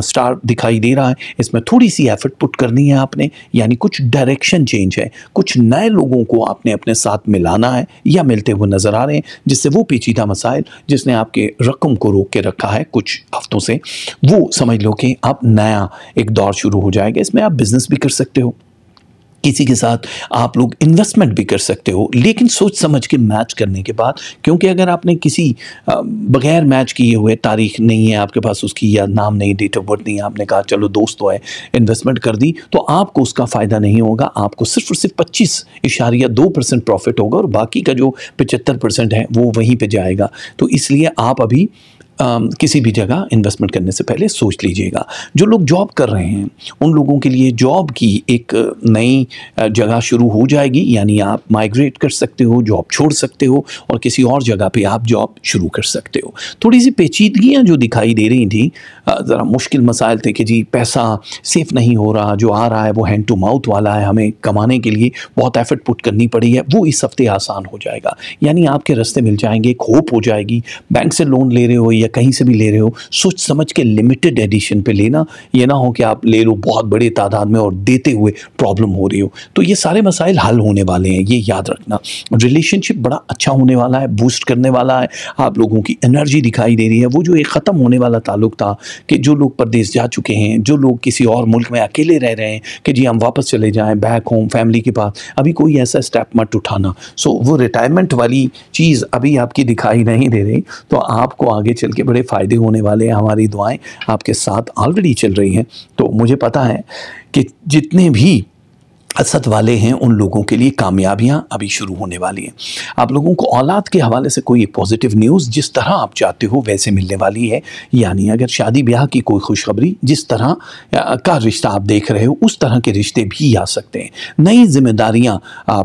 स्टार दिखाई दे रहा है इसमें थोड़ी सी एफर्ट पुट करनी है आपने यानी कुछ डायरेक्शन चेंज है कुछ नए लोगों को आपने अपने साथ मिलाना है या मिलते हुए नज़र आ रहे हैं जिससे वो पेचीदा मसाइल जिसने आपके रकम को रोक के रखा है कुछ हफ्तों से वो समझ लो कि आप नया एक दौर शुरू हो जाएगा इसमें आप बिज़नेस भी कर सकते हो किसी के साथ आप लोग इन्वेस्टमेंट भी कर सकते हो लेकिन सोच समझ के मैच करने के बाद क्योंकि अगर आपने किसी बगैर मैच किए हुए तारीख नहीं है आपके पास उसकी या नाम नहीं डेट ऑफ बर्थ नहीं है आपने कहा चलो दोस्त तो है इन्वेस्टमेंट कर दी तो आपको उसका फ़ायदा नहीं होगा आपको सिर्फ और सिर्फ पच्चीस इशारिया दो परसेंट प्रॉफिट होगा और बाकी का जो पचहत्तर परसेंट है वो वहीं पर जाएगा तो इसलिए आप अभी किसी भी जगह इन्वेस्टमेंट करने से पहले सोच लीजिएगा जो लोग जॉब कर रहे हैं उन लोगों के लिए जॉब की एक नई जगह शुरू हो जाएगी यानी आप माइग्रेट कर सकते हो जॉब छोड़ सकते हो और किसी और जगह पे आप जॉब शुरू कर सकते हो थोड़ी सी पेचीदगियाँ जो दिखाई दे रही थी ज़रा मुश्किल मसाइल थे कि जी पैसा सेफ नहीं हो रहा जो आ रहा है वो हैंड टू माउथ वाला है हमें कमाने के लिए बहुत एफर्ट पुट करनी पड़ी है वो इस हफ्ते आसान हो जाएगा यानी आपके रस्ते मिल जाएंगे एक होप हो जाएगी बैंक से लोन ले रहे हो या कहीं से भी ले रहे हो सोच समझ के लिमिटेड एडिशन पे लेना ये ना हो कि आप ले लो बहुत बड़े तादाद में और देते हुए प्रॉब्लम हो रही हो तो ये सारे मसाइल हल होने वाले हैं ये याद रखना रिलेशनशिप बड़ा अच्छा होने वाला है बूस्ट करने वाला है आप लोगों की एनर्जी दिखाई दे रही है वो जो एक ख़त्म होने वाला ताल्लुक था कि जो लोग परदेश जा चुके हैं जो लोग किसी और मुल्क में अकेले रह रहे हैं कि जी हम वापस चले जाएँ बैक होम फैमिली के पास अभी कोई ऐसा स्टेप मत उठाना सो वो रिटायरमेंट वाली चीज़ अभी आपकी दिखाई नहीं दे रही तो आपको आगे चल के के बड़े फ़ायदे होने वाले हैं हमारी दुआएं आपके साथ ऑलरेडी चल रही हैं तो मुझे पता है कि जितने भी असद वाले हैं उन लोगों के लिए कामयाबियां अभी शुरू होने वाली हैं आप लोगों को औलाद के हवाले से कोई पॉजिटिव न्यूज़ जिस तरह आप चाहते हो वैसे मिलने वाली है यानी अगर शादी ब्याह की कोई खुशखबरी जिस तरह का रिश्ता आप देख रहे हो उस तरह के रिश्ते भी आ सकते हैं नई जिम्मेदारियाँ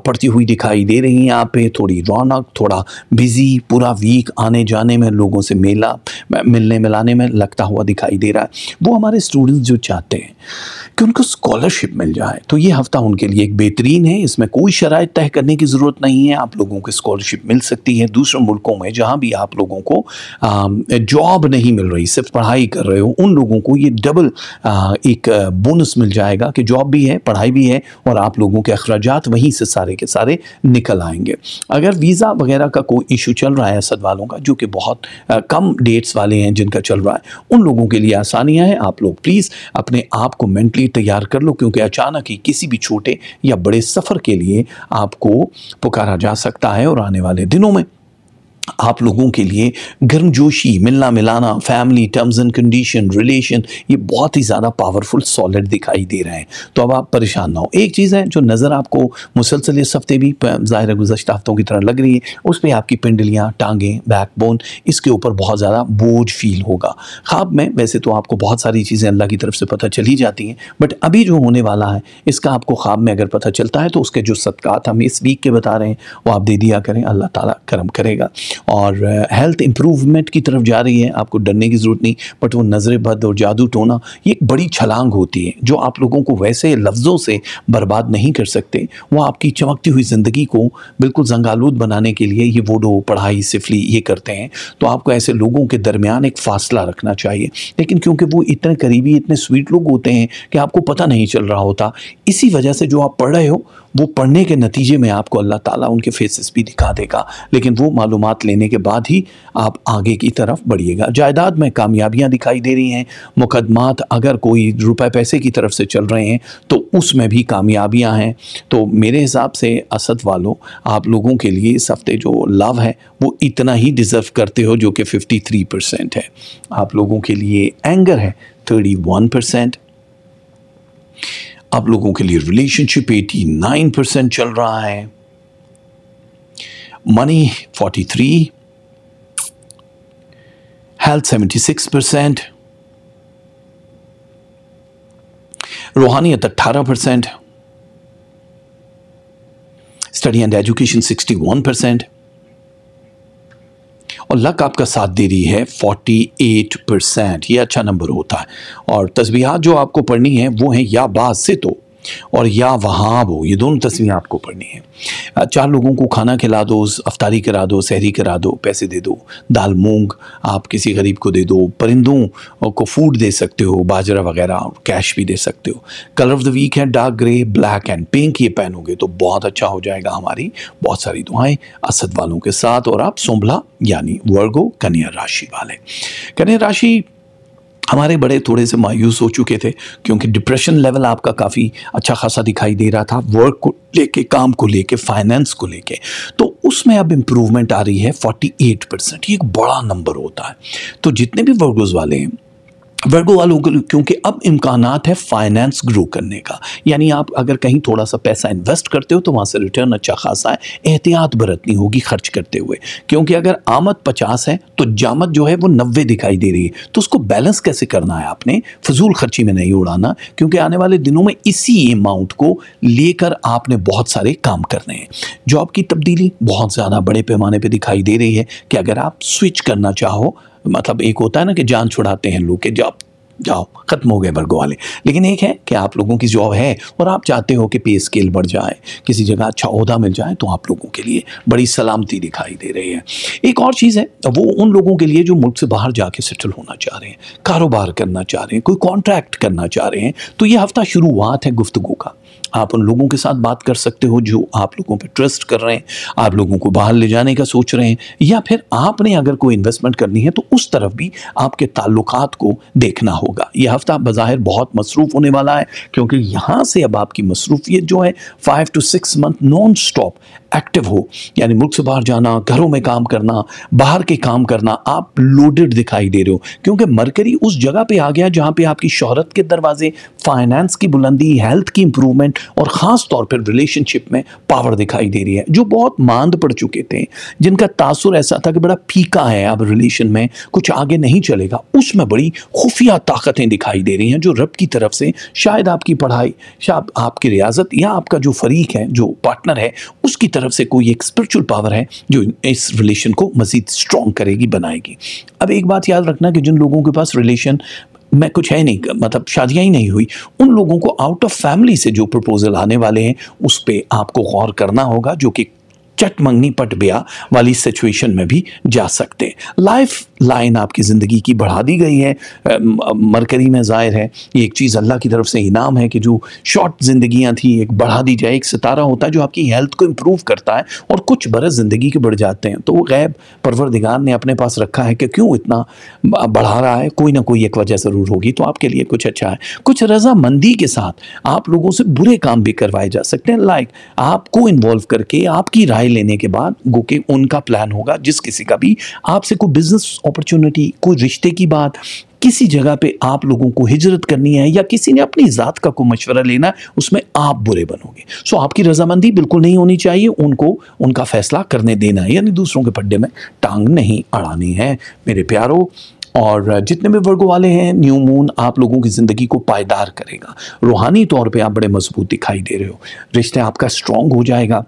पड़ती हुई दिखाई दे रही हैं आप पे थोड़ी रौनक थोड़ा बिजी पूरा वीक आने जाने में लोगों से मेला मिलने मिलाने में लगता हुआ दिखाई दे रहा है वो हमारे स्टूडेंट्स जो चाहते हैं कि उनको स्कॉलरशिप मिल जाए तो ये हफ्ता उनके लिए एक बेहतरीन है इसमें कोई शराय तय करने की ज़रूरत नहीं है आप लोगों को स्कॉलरशिप मिल सकती है दूसरे मुल्कों में जहाँ भी आप लोगों को जॉब नहीं मिल रही सिर्फ पढ़ाई कर रहे हो उन लोगों को ये डबल एक बोनस मिल जाएगा कि जॉब भी है पढ़ाई भी है और आप लोगों के अखराज वहीं से सारे के सारे निकल आएंगे अगर वीज़ा वगैरह का कोई इशू चल रहा है असद वालों का जो कि बहुत कम डेट्स वाले हैं जिनका चल रहा है उन लोगों के लिए आसानियाँ हैं आप लोग प्लीज़ अपने आप को मैंटली तैयार कर लो क्योंकि अचानक ही किसी भी छोटे छोटे या बड़े सफ़र के लिए आपको पुकारा जा सकता है और आने वाले दिनों में आप लोगों के लिए गर्मजोशी मिलना मिलाना family terms and condition relation ये बहुत ही ज़्यादा पावरफुल सॉलिड दिखाई दे रहे हैं तो अब आप परेशान ना हो एक चीज़ है जो नज़र आपको मुसलसल इस हफ्ते भी ज़ाहिर गुजशत हफ्तों की तरह लग रही है उस पर आपकी पिंडलियाँ टांगें बैकबोन इसके ऊपर बहुत ज़्यादा बोझ फील होगा ख्वाब में वैसे तो आपको बहुत सारी चीज़ें अल्लाह की तरफ से पता चली जाती हैं बट अभी जो होने वाला है इसका आपको ख्वाब में अगर पता चलता है तो उसके जो सदक़ात हम इस वीक के बता रहे हैं वो आप दे दिया करें अल्लाह ताली करम करेगा और हेल्थ इम्प्रूवमेंट की तरफ जा रही है आपको डरने की ज़रूरत नहीं बट वो नज़र बद और जादू टोना ये एक बड़ी छलांग होती है जो आप लोगों को वैसे लफ्ज़ों से बर्बाद नहीं कर सकते वो आपकी चमकती हुई ज़िंदगी को बिल्कुल जंगालूद बनाने के लिए ये वोडो पढ़ाई सिफली ये करते हैं तो आपको ऐसे लोगों के दरमियान एक फ़ासला रखना चाहिए लेकिन क्योंकि वो इतने करीबी इतने स्वीट लोग होते हैं कि आपको पता नहीं चल रहा होता इसी वजह से जो आप पढ़ रहे हो वो पढ़ने के नतीजे में आपको अल्लाह ताला उनके फेसेस भी दिखा देगा लेकिन वो मालूम लेने के बाद ही आप आगे की तरफ बढ़िएगा जायदाद में कामयाबियाँ दिखाई दे रही हैं मुकदमात अगर कोई रुपए पैसे की तरफ से चल रहे हैं तो उसमें भी कामयाबियाँ हैं तो मेरे हिसाब से असद वालों आप लोगों के लिए इस हफ्ते जो लव है वो इतना ही डिज़र्व करते हो जो कि थ्री परसेंट है आप लोगों के लिए एंगर है वन परसेंट आप लोगों के लिए रिलेशनशिप 89 परसेंट चल रहा है मनी 43 हेल्थ 76 परसेंट रूहानियत 18 percent study and education 61 percent और लक आपका साथ दे रही है 48 परसेंट ये अच्छा नंबर होता है और तस्बीहात जो आपको पढ़नी है वो हैं या बाज से तो और या वहाब हो ये दोनों तस्वीरें आपको पढ़नी है चार लोगों को खाना खिला दो अफ्तारी करा दो सहरी करा दो पैसे दे दो दाल मूंग आप किसी गरीब को दे दो परिंदों को फूड दे सकते हो बाजरा वगैरह और कैश भी दे सकते हो कलर ऑफ द वीक है dark grey black and pink ये पहनोगे तो बहुत अच्छा हो जाएगा हमारी बहुत सारी दुआएं असद वालों के साथ और आप सुंभला यानी वर्गो कन्या राशि वाले कन्या राशि हमारे बड़े थोड़े से मायूस हो चुके थे क्योंकि डिप्रेशन लेवल आपका काफ़ी अच्छा खासा दिखाई दे रहा था वर्क को लेके काम को लेके फाइनेंस को लेके तो उसमें अब इम्प्रूवमेंट आ रही है 48 परसेंट ये एक बड़ा नंबर होता है तो जितने भी वर्गोज वाले हैं वर्गो वालों को क्योंकि अब इम्कान है फाइनेंस ग्रो करने का यानी आप अगर कहीं थोड़ा सा पैसा इन्वेस्ट करते हो तो वहाँ से रिटर्न अच्छा खासा है एहतियात बरतनी होगी खर्च करते हुए क्योंकि अगर आमद पचास है तो जामद जो है वो नब्बे दिखाई दे रही है तो उसको बैलेंस कैसे करना है आपने फजूल खर्ची में नहीं उड़ाना क्योंकि आने वाले दिनों में इसी अमाउंट को लेकर आपने बहुत सारे काम करने हैं जॉब की तब्दीली बहुत ज़्यादा बड़े पैमाने पर दिखाई दे रही है कि अगर आप स्विच करना चाहो मतलब एक होता है ना कि जान छुड़ाते हैं लोग के जॉब जाओ खत्म हो गए वर्गों वाले लेकिन एक है कि आप लोगों की जॉब है और आप चाहते हो कि पे स्केल बढ़ जाए किसी जगह अच्छा अहदा मिल जाए तो आप लोगों के लिए बड़ी सलामती दिखाई दे रही है एक और चीज़ है वो उन लोगों के लिए जो मुल्क से बाहर जाके सेटल होना चाह रहे हैं कारोबार करना चाह रहे हैं कोई कॉन्ट्रैक्ट करना चाह रहे हैं तो ये हफ्ता शुरुआत है गुफ्तु का आप उन लोगों के साथ बात कर सकते हो जो आप लोगों पर ट्रस्ट कर रहे हैं आप लोगों को बाहर ले जाने का सोच रहे हैं या फिर आपने अगर कोई इन्वेस्टमेंट करनी है तो उस तरफ भी आपके ताल्लुकात को देखना होगा यह हफ्ता बाहिर बहुत मसरूफ होने वाला है क्योंकि यहाँ से अब आपकी मसरूफियत जो है five to six month non stop active हो यानी मुल्क से बाहर जाना घरों में काम करना बाहर के काम करना आप लोडेड दिखाई दे रहे हो क्योंकि मरकरी उस जगह पे आ गया जहाँ पे आपकी शहरत के दरवाजे फाइनेंस की बुलंदी हेल्थ की इंप्रूवमेंट और ख़ास तौर पर रिलेशनशिप में पावर दिखाई दे रही है जो बहुत मांद पड़ चुके थे जिनका तासुर ऐसा था कि बड़ा फीका है अब रिलेशन में कुछ आगे नहीं चलेगा उसमें बड़ी खुफिया ताकतें दिखाई दे रही हैं जो रब की तरफ से शायद आपकी पढ़ाई शायद आपकी रियाजत या आपका जो फरीक है जो पार्टनर है उसकी तरफ तरफ से कोई एक स्पिरिचुअल पावर है जो इस रिलेशन को मज़ीद स्ट्रॉन्ग करेगी बनाएगी अब एक बात याद रखना कि जिन लोगों के पास रिलेशन मैं कुछ है नहीं मतलब शादियाँ ही नहीं हुई उन लोगों को आउट ऑफ फैमिली से जो प्रपोज़ल आने वाले हैं उस पर आपको गौर करना होगा जो कि चट मंगनी पट ब्या वाली सिचुएशन में भी जा सकते हैं लाइफ लाइन आपकी ज़िंदगी की बढ़ा दी गई है मरकरी में ज़ाहिर है ये एक चीज़ अल्लाह की तरफ से इनाम है कि जो शॉर्ट ज़िंदगियाँ थी एक बढ़ा दी जाए एक सितारा होता है जो आपकी हेल्थ को इम्प्रूव करता है और कुछ बरस ज़िंदगी के बढ़ जाते हैं तो वो गैब परवरदिगार ने अपने पास रखा है कि क्यों इतना बढ़ा रहा है कोई ना कोई एक वजह ज़रूर होगी तो आपके लिए कुछ अच्छा है कुछ रजामंदी के साथ आप लोगों से बुरे काम भी करवाए जा सकते हैं लाइक आपको इन्वॉल्व करके आपकी राय राय लेने के बाद गो के उनका प्लान होगा जिस किसी का भी आपसे कोई बिजनेस अपॉर्चुनिटी कोई रिश्ते की बात किसी जगह पे आप लोगों को हिजरत करनी है या किसी ने अपनी ज़ात का कोई मशवरा लेना उसमें आप बुरे बनोगे सो आपकी रजामंदी बिल्कुल नहीं होनी चाहिए उनको उनका फैसला करने देना है यानी दूसरों के पड्डे में टांग नहीं अड़ानी है मेरे प्यारो और जितने भी वर्गों वाले हैं न्यू मून आप लोगों की ज़िंदगी को पायदार करेगा रूहानी तौर पे आप बड़े मजबूत दिखाई दे रहे हो रिश्ते आपका स्ट्रांग हो जाएगा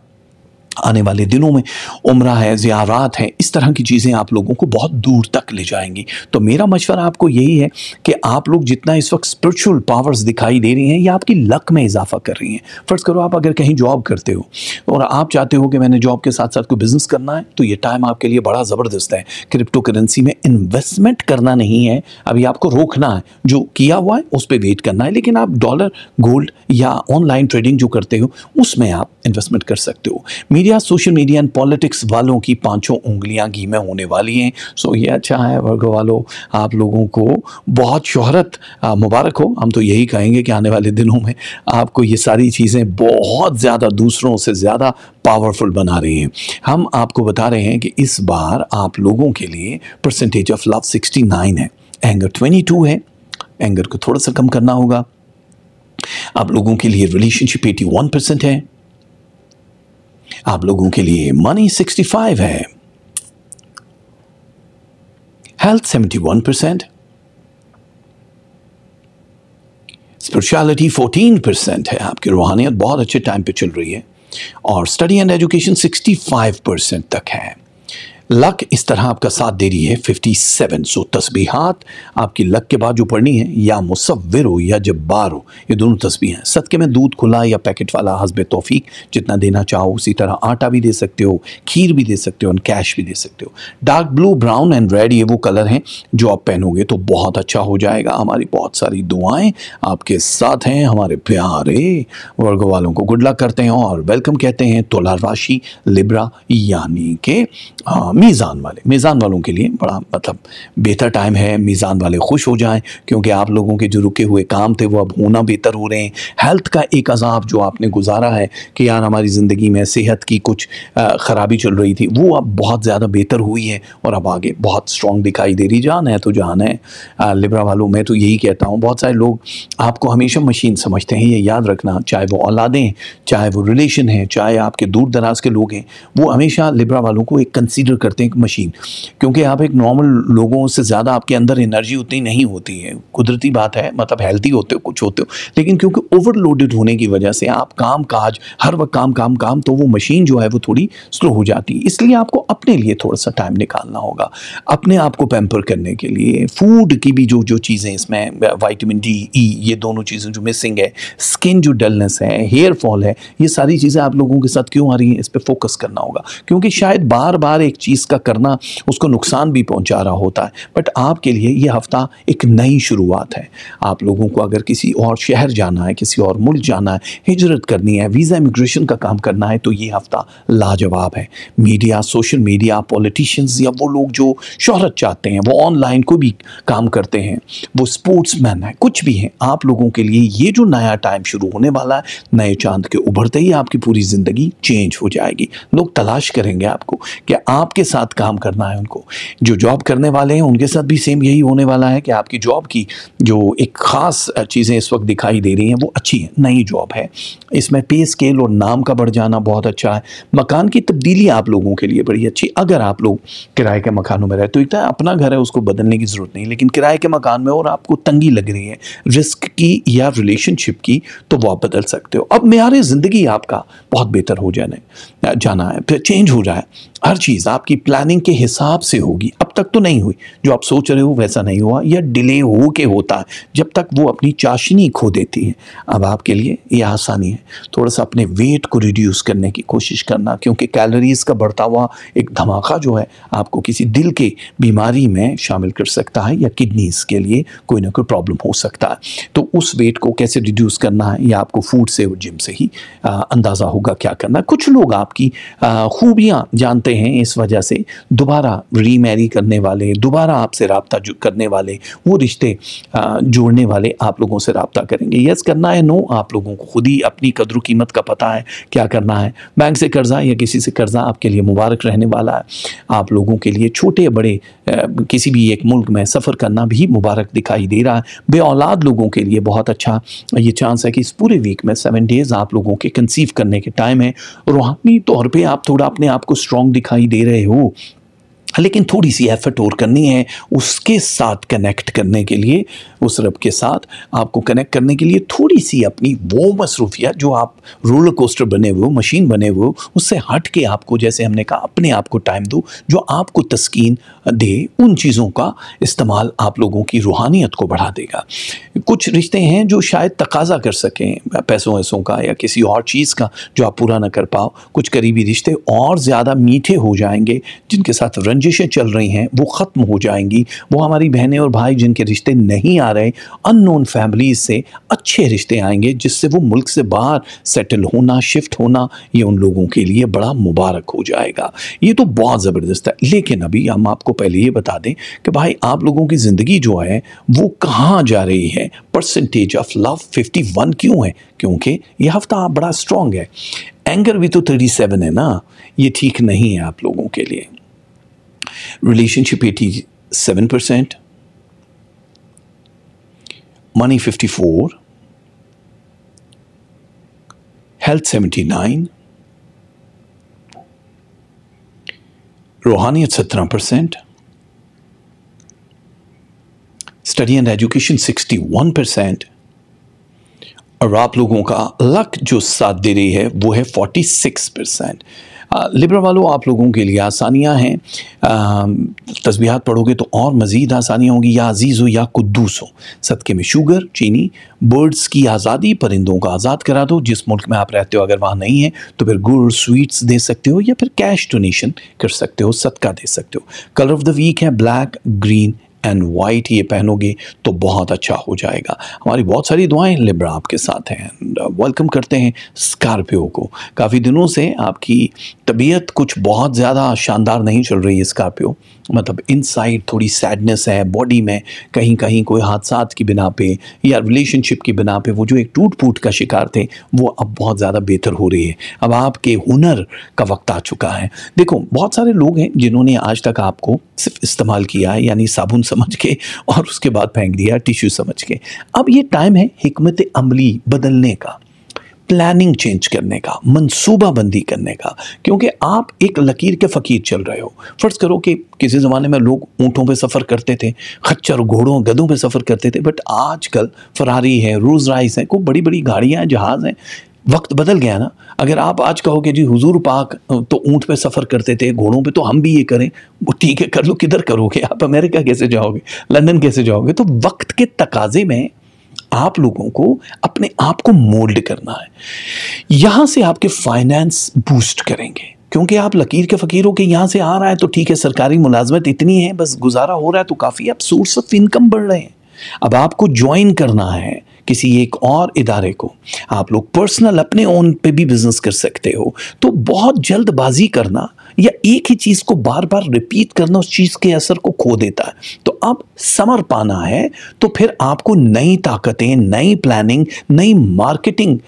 आने वाले दिनों में उम्र है ज़्यारात हैं इस तरह की चीज़ें आप लोगों को बहुत दूर तक ले जाएंगी तो मेरा मशवरा आपको यही है कि आप लोग जितना इस वक्त स्पिरिचुअल पावर्स दिखाई दे रही हैं या आपकी लक में इजाफा कर रही हैं फ़र्ज़ करो आप अगर कहीं जॉब करते हो और आप चाहते हो कि मैंने जॉब के साथ साथ कोई बिज़नेस करना है तो ये टाइम आपके लिए बड़ा ज़बरदस्त है क्रिप्टो करेंसी में इन्वेस्टमेंट करना नहीं है अभी आपको रोकना है जो किया हुआ है उस पर वेट करना है लेकिन आप डॉलर गोल्ड या ऑनलाइन ट्रेडिंग जो करते हो उसमें आप इन्वेस्टमेंट कर सकते हो मेरी media social media and politics वालों की पांचों उंगलियां घी में होने वाली हैं सो ये अच्छा है वर्ग वालों आप लोगों को बहुत शोहरत मुबारक हो हम तो यही कहेंगे कि आने वाले दिनों में आपको ये सारी चीज़ें बहुत ज़्यादा दूसरों से ज़्यादा पावरफुल बना रही हैं हम आपको बता रहे हैं कि इस बार आप लोगों के लिए परसेंटेज ऑफ लव सिक्सटी है एंगर ट्वेंटी है एंगर को थोड़ा सा कम करना होगा आप लोगों के लिए रिलेशनशिप 81 परसेंट है आप लोगों के लिए मनी 65 है हेल्थ 71 परसेंट स्पिरिचुअलिटी 14 परसेंट है आपकी रूहानियत बहुत अच्छे टाइम पे चल रही है और स्टडी एंड एजुकेशन 65 परसेंट तक है लक इस तरह आपका साथ दे रही है 57 सो तस्बीहात आपकी लक के बाद जो पढ़नी है या मुसविर हो या जब्बार हो ये दोनों तस्बी हैं सदके में दूध खुला या पैकेट वाला हसब तोफ़ीक जितना देना चाहो उसी तरह आटा भी दे सकते हो खीर भी दे सकते हो एंड कैश भी दे सकते हो dark blue brown and red ये वो कलर हैं जो आप पहनोगे तो बहुत अच्छा हो जाएगा हमारी बहुत सारी दुआएँ आपके साथ हैं हमारे प्यारे वर्ग वालों को गुड लक करते हैं और वेलकम कहते हैं तोला राशि लिब्रा यानी के हाँ, मीज़ान वाले मीज़ान वालों के लिए बड़ा मतलब बेहतर टाइम है मीज़ान वाले खुश हो जाएं क्योंकि आप लोगों के जो रुके हुए काम थे वो अब होना बेहतर हो रहे हैं हेल्थ का एक अजाब जो आपने गुजारा है कि यार हमारी ज़िंदगी में सेहत की कुछ ख़राबी चल रही थी वो अब बहुत ज़्यादा बेहतर हुई है और अब आगे बहुत स्ट्रॉन्ग दिखाई दे रही जान है तो जान है लिब्रा वालों मैं तो यही कहता हूँ बहुत सारे लोग आपको हमेशा मशीन समझते हैं ये याद रखना चाहे वो औलादें हैं चाहे वो रिलेशन हैं चाहे आपके दूर दराज के लोग हैं वो हमेशा लिब्रा वालों को एक कंसीडर करते हैं एक मशीन क्योंकि आप एक नॉर्मल लोगों से ज़्यादा आपके अंदर एनर्जी उतनी नहीं होती है कुदरती बात है मतलब हेल्थी होते हो कुछ होते हो लेकिन क्योंकि ओवरलोडेड होने की वजह से आप काम काज हर वक्त काम काम काम तो वो मशीन जो है वो थोड़ी स्लो हो जाती है इसलिए आपको अपने लिए थोड़ा सा टाइम निकालना होगा अपने आप को पैम्पर करने के लिए फूड की भी जो जो चीज़ें इसमें वाइटमिन डी ई ये दोनों चीज़ें जो मिसिंग है स्किन जो डलनेस है हेयर फॉल है ये सारी चीज़ें आप लोगों के साथ क्यों आ रही हैं इस पर फोकस करना होगा क्योंकि शायद बार बार एक चीज़ का करना उसको नुकसान भी पहुंचा रहा होता है बट आपके लिए ये हफ़्ता एक नई शुरुआत है आप लोगों को अगर किसी और शहर जाना है किसी और मुल्क जाना है हिजरत करनी है वीज़ा इमिग्रेशन का काम करना है तो ये हफ़्ता लाजवाब है मीडिया सोशल मीडिया पॉलिटिशियंस या वो लोग जो शहरत चाहते हैं वो ऑनलाइन को भी काम करते हैं वो स्पोर्ट्स मैन है कुछ भी हैं आप लोगों के लिए ये जो नया टाइम शुरू होने वाला है नए चांद के उभरते ही आपकी पूरी ज़िंदगी चेंज हो जाएगी लोग तलाश करेंगे आपको कि आपके साथ काम करना है उनको जो जॉब करने वाले हैं उनके साथ भी सेम यही होने वाला है कि आपकी जॉब की जो एक ख़ास चीज़ें इस वक्त दिखाई दे रही हैं वो अच्छी हैं नई जॉब है इसमें पे स्केल और नाम का बढ़ जाना बहुत अच्छा है मकान की तब्दीली आप लोगों के लिए बड़ी अच्छी अगर आप लोग किराए के मकानों में रहे तो इतना अपना घर है उसको बदलने की ज़रूरत नहीं लेकिन किराए के मकान में और आपको तंगी लग रही है रिस्क की या रिलेशनशिप की तो वो आप बदल सकते हो अब मेयार ज़िंदगी आपका बहुत बेहतर हो जाने जाना है फिर चेंज हो जाए हर चीज़ आपकी प्लानिंग के हिसाब से होगी तक तो नहीं हुई जो आप सोच रहे हो वैसा नहीं हुआ या डिले हो के होता है जब तक वो अपनी चाशनी खो देती है अब आपके लिए ये आसानी है थोड़ा सा अपने वेट को रिड्यूस करने की कोशिश करना क्योंकि कैलोरीज का बढ़ता हुआ एक धमाका जो है आपको किसी दिल के बीमारी में शामिल कर सकता है या किडनीज के लिए कोई ना कोई प्रॉब्लम हो सकता है तो उस वेट को कैसे रिड्यूस करना है या आपको फूड से और जिम से ही अंदाज़ा होगा क्या करना कुछ लोग आपकी खूबियाँ जानते हैं इस वजह से दोबारा रीमैरी करना करने वाले दोबारा आपसे रबता करने वाले वो रिश्ते जोड़ने वाले आप लोगों से रबता करेंगे यस करना है नो आप लोगों को खुद ही अपनी कदर कीमत का पता है क्या करना है बैंक से कर्ज़ा या किसी से कर्ज़ा आपके लिए मुबारक रहने वाला है आप लोगों के लिए छोटे बड़े किसी भी एक मुल्क में सफ़र करना भी मुबारक दिखाई दे रहा है बे औलाद लोगों के लिए बहुत अच्छा ये चांस है कि इस पूरे वीक में सेवन डेज़ आप लोगों के कंसीव करने के टाइम है रूहानी तौर पर आप थोड़ा अपने आप को स्ट्रॉन्ग दिखाई दे रहे हो हाँ, लेकिन थोड़ी सी एफर्ट और करनी है उसके साथ कनेक्ट करने के लिए उस रब के साथ आपको कनेक्ट करने के लिए थोड़ी सी अपनी वो मसरूफिया जो आप रोलर कोस्टर बने हुए मशीन बने हुए उससे हट के आपको जैसे हमने कहा अपने आप को टाइम दो जो आपको तस्कीन दे उन चीज़ों का इस्तेमाल आप लोगों की रूहानियत को बढ़ा देगा कुछ रिश्ते हैं जो शायद तकाजा कर सकें पैसों वैसों का या किसी और चीज़ का जो आप पूरा ना कर पाओ कुछ करीबी रिश्ते और ज़्यादा मीठे हो जाएंगे जिनके साथ रंज साजिशें चल रही हैं वो ख़त्म हो जाएंगी वो हमारी बहनें और भाई जिनके रिश्ते नहीं आ रहे अननोन फैमिलीज से अच्छे रिश्ते आएंगे जिससे वो मुल्क से बाहर सेटल होना शिफ्ट होना ये उन लोगों के लिए बड़ा मुबारक हो जाएगा ये तो बहुत ज़बरदस्त है लेकिन अभी हम आपको पहले ये बता दें कि भाई आप लोगों की ज़िंदगी जो है वो कहाँ जा रही है परसेंटेज ऑफ लव वन क्यों है क्योंकि यह हफ्ता बड़ा स्ट्रॉन्ग है एंगर भी तो 37 है ना ये ठीक नहीं है आप लोगों के लिए relationship eighty seven percent money fifty four health seventy nine रूहानियत सत्रह percent study and education sixty one percent और आप लोगों का लक जो साथ दे रही है वो है फोर्टी सिक्स परसेंट लिब्रा वालों आप लोगों के लिए आसानियाँ हैं तस्बीहात पढ़ोगे तो और मज़ीद आसानियाँ होंगी या अजीज़ हो या कुद्दूस हो सदक़े में शुगर चीनी बर्ड्स की आज़ादी परिंदों का आज़ाद करा दो जिस मुल्क में आप रहते हो अगर वहाँ नहीं है तो फिर गुड़ स्वीट्स दे सकते हो या फिर कैश डोनेशन कर सकते हो सदका दे सकते हो कलर ऑफ द वीक है ब्लैक ग्रीन एंड वाइट ये पहनोगे तो बहुत अच्छा हो जाएगा हमारी बहुत सारी दुआएं लिब्रा आपके साथ हैं वेलकम uh, करते हैं स्कॉर्पियो को काफ़ी दिनों से आपकी तबीयत कुछ बहुत ज़्यादा शानदार नहीं चल रही है स्कॉर्पियो मतलब इनसाइड थोड़ी सैडनेस है बॉडी में कहीं कहीं कोई हादसा की बिना पे या रिलेशनशिप की बिना पे वो जो एक टूट फूट का शिकार थे वो अब बहुत ज़्यादा बेहतर हो रही है अब आपके हुनर का वक्त आ चुका है देखो बहुत सारे लोग हैं जिन्होंने आज तक आपको सिर्फ इस्तेमाल किया है यानी साबुन समझ के और उसके बाद फेंक दिया टिश्यू समझ के अब ये टाइम है हमत अमली बदलने का प्लानिंग चेंज करने का मनसूबाबंदी करने का क्योंकि आप एक लकीर के फ़कीर चल रहे हो फ़र्ज़ करो कि किसी ज़माने में लोग ऊँटों पे सफ़र करते थे खच्चर घोड़ों गधों पे सफ़र करते थे बट आजकल फरारी है रोज़ राइस हैं कोई बड़ी बड़ी गाड़ियाँ हैं जहाज़ हैं वक्त बदल गया ना अगर आप आज कहोगे जी हुजूर पाक तो ऊँट पे सफ़र करते थे घोड़ों पे तो हम भी ये करें वो ठीक है कर लो किधर करोगे आप अमेरिका कैसे जाओगे लंदन कैसे जाओगे तो वक्त के तकाजे में आप लोगों को अपने आप को मोल्ड करना है यहां से आपके फाइनेंस बूस्ट करेंगे क्योंकि आप लकीर के फकीरों के यहां से आ रहा है तो ठीक है सरकारी मुलाजमत इतनी है बस गुजारा हो रहा है तो काफ़ी आप सोर्स ऑफ इनकम बढ़ रहे हैं अब आपको ज्वाइन करना है किसी एक और इदारे को आप लोग पर्सनल अपने ओन पे भी बिजनेस कर सकते हो तो बहुत जल्दबाजी करना या एक ही चीज़ को बार बार रिपीट करना उस चीज़ के असर को खो देता है तो अब समर पाना है तो फिर आपको नई ताकतें नई प्लानिंग नई मार्केटिंग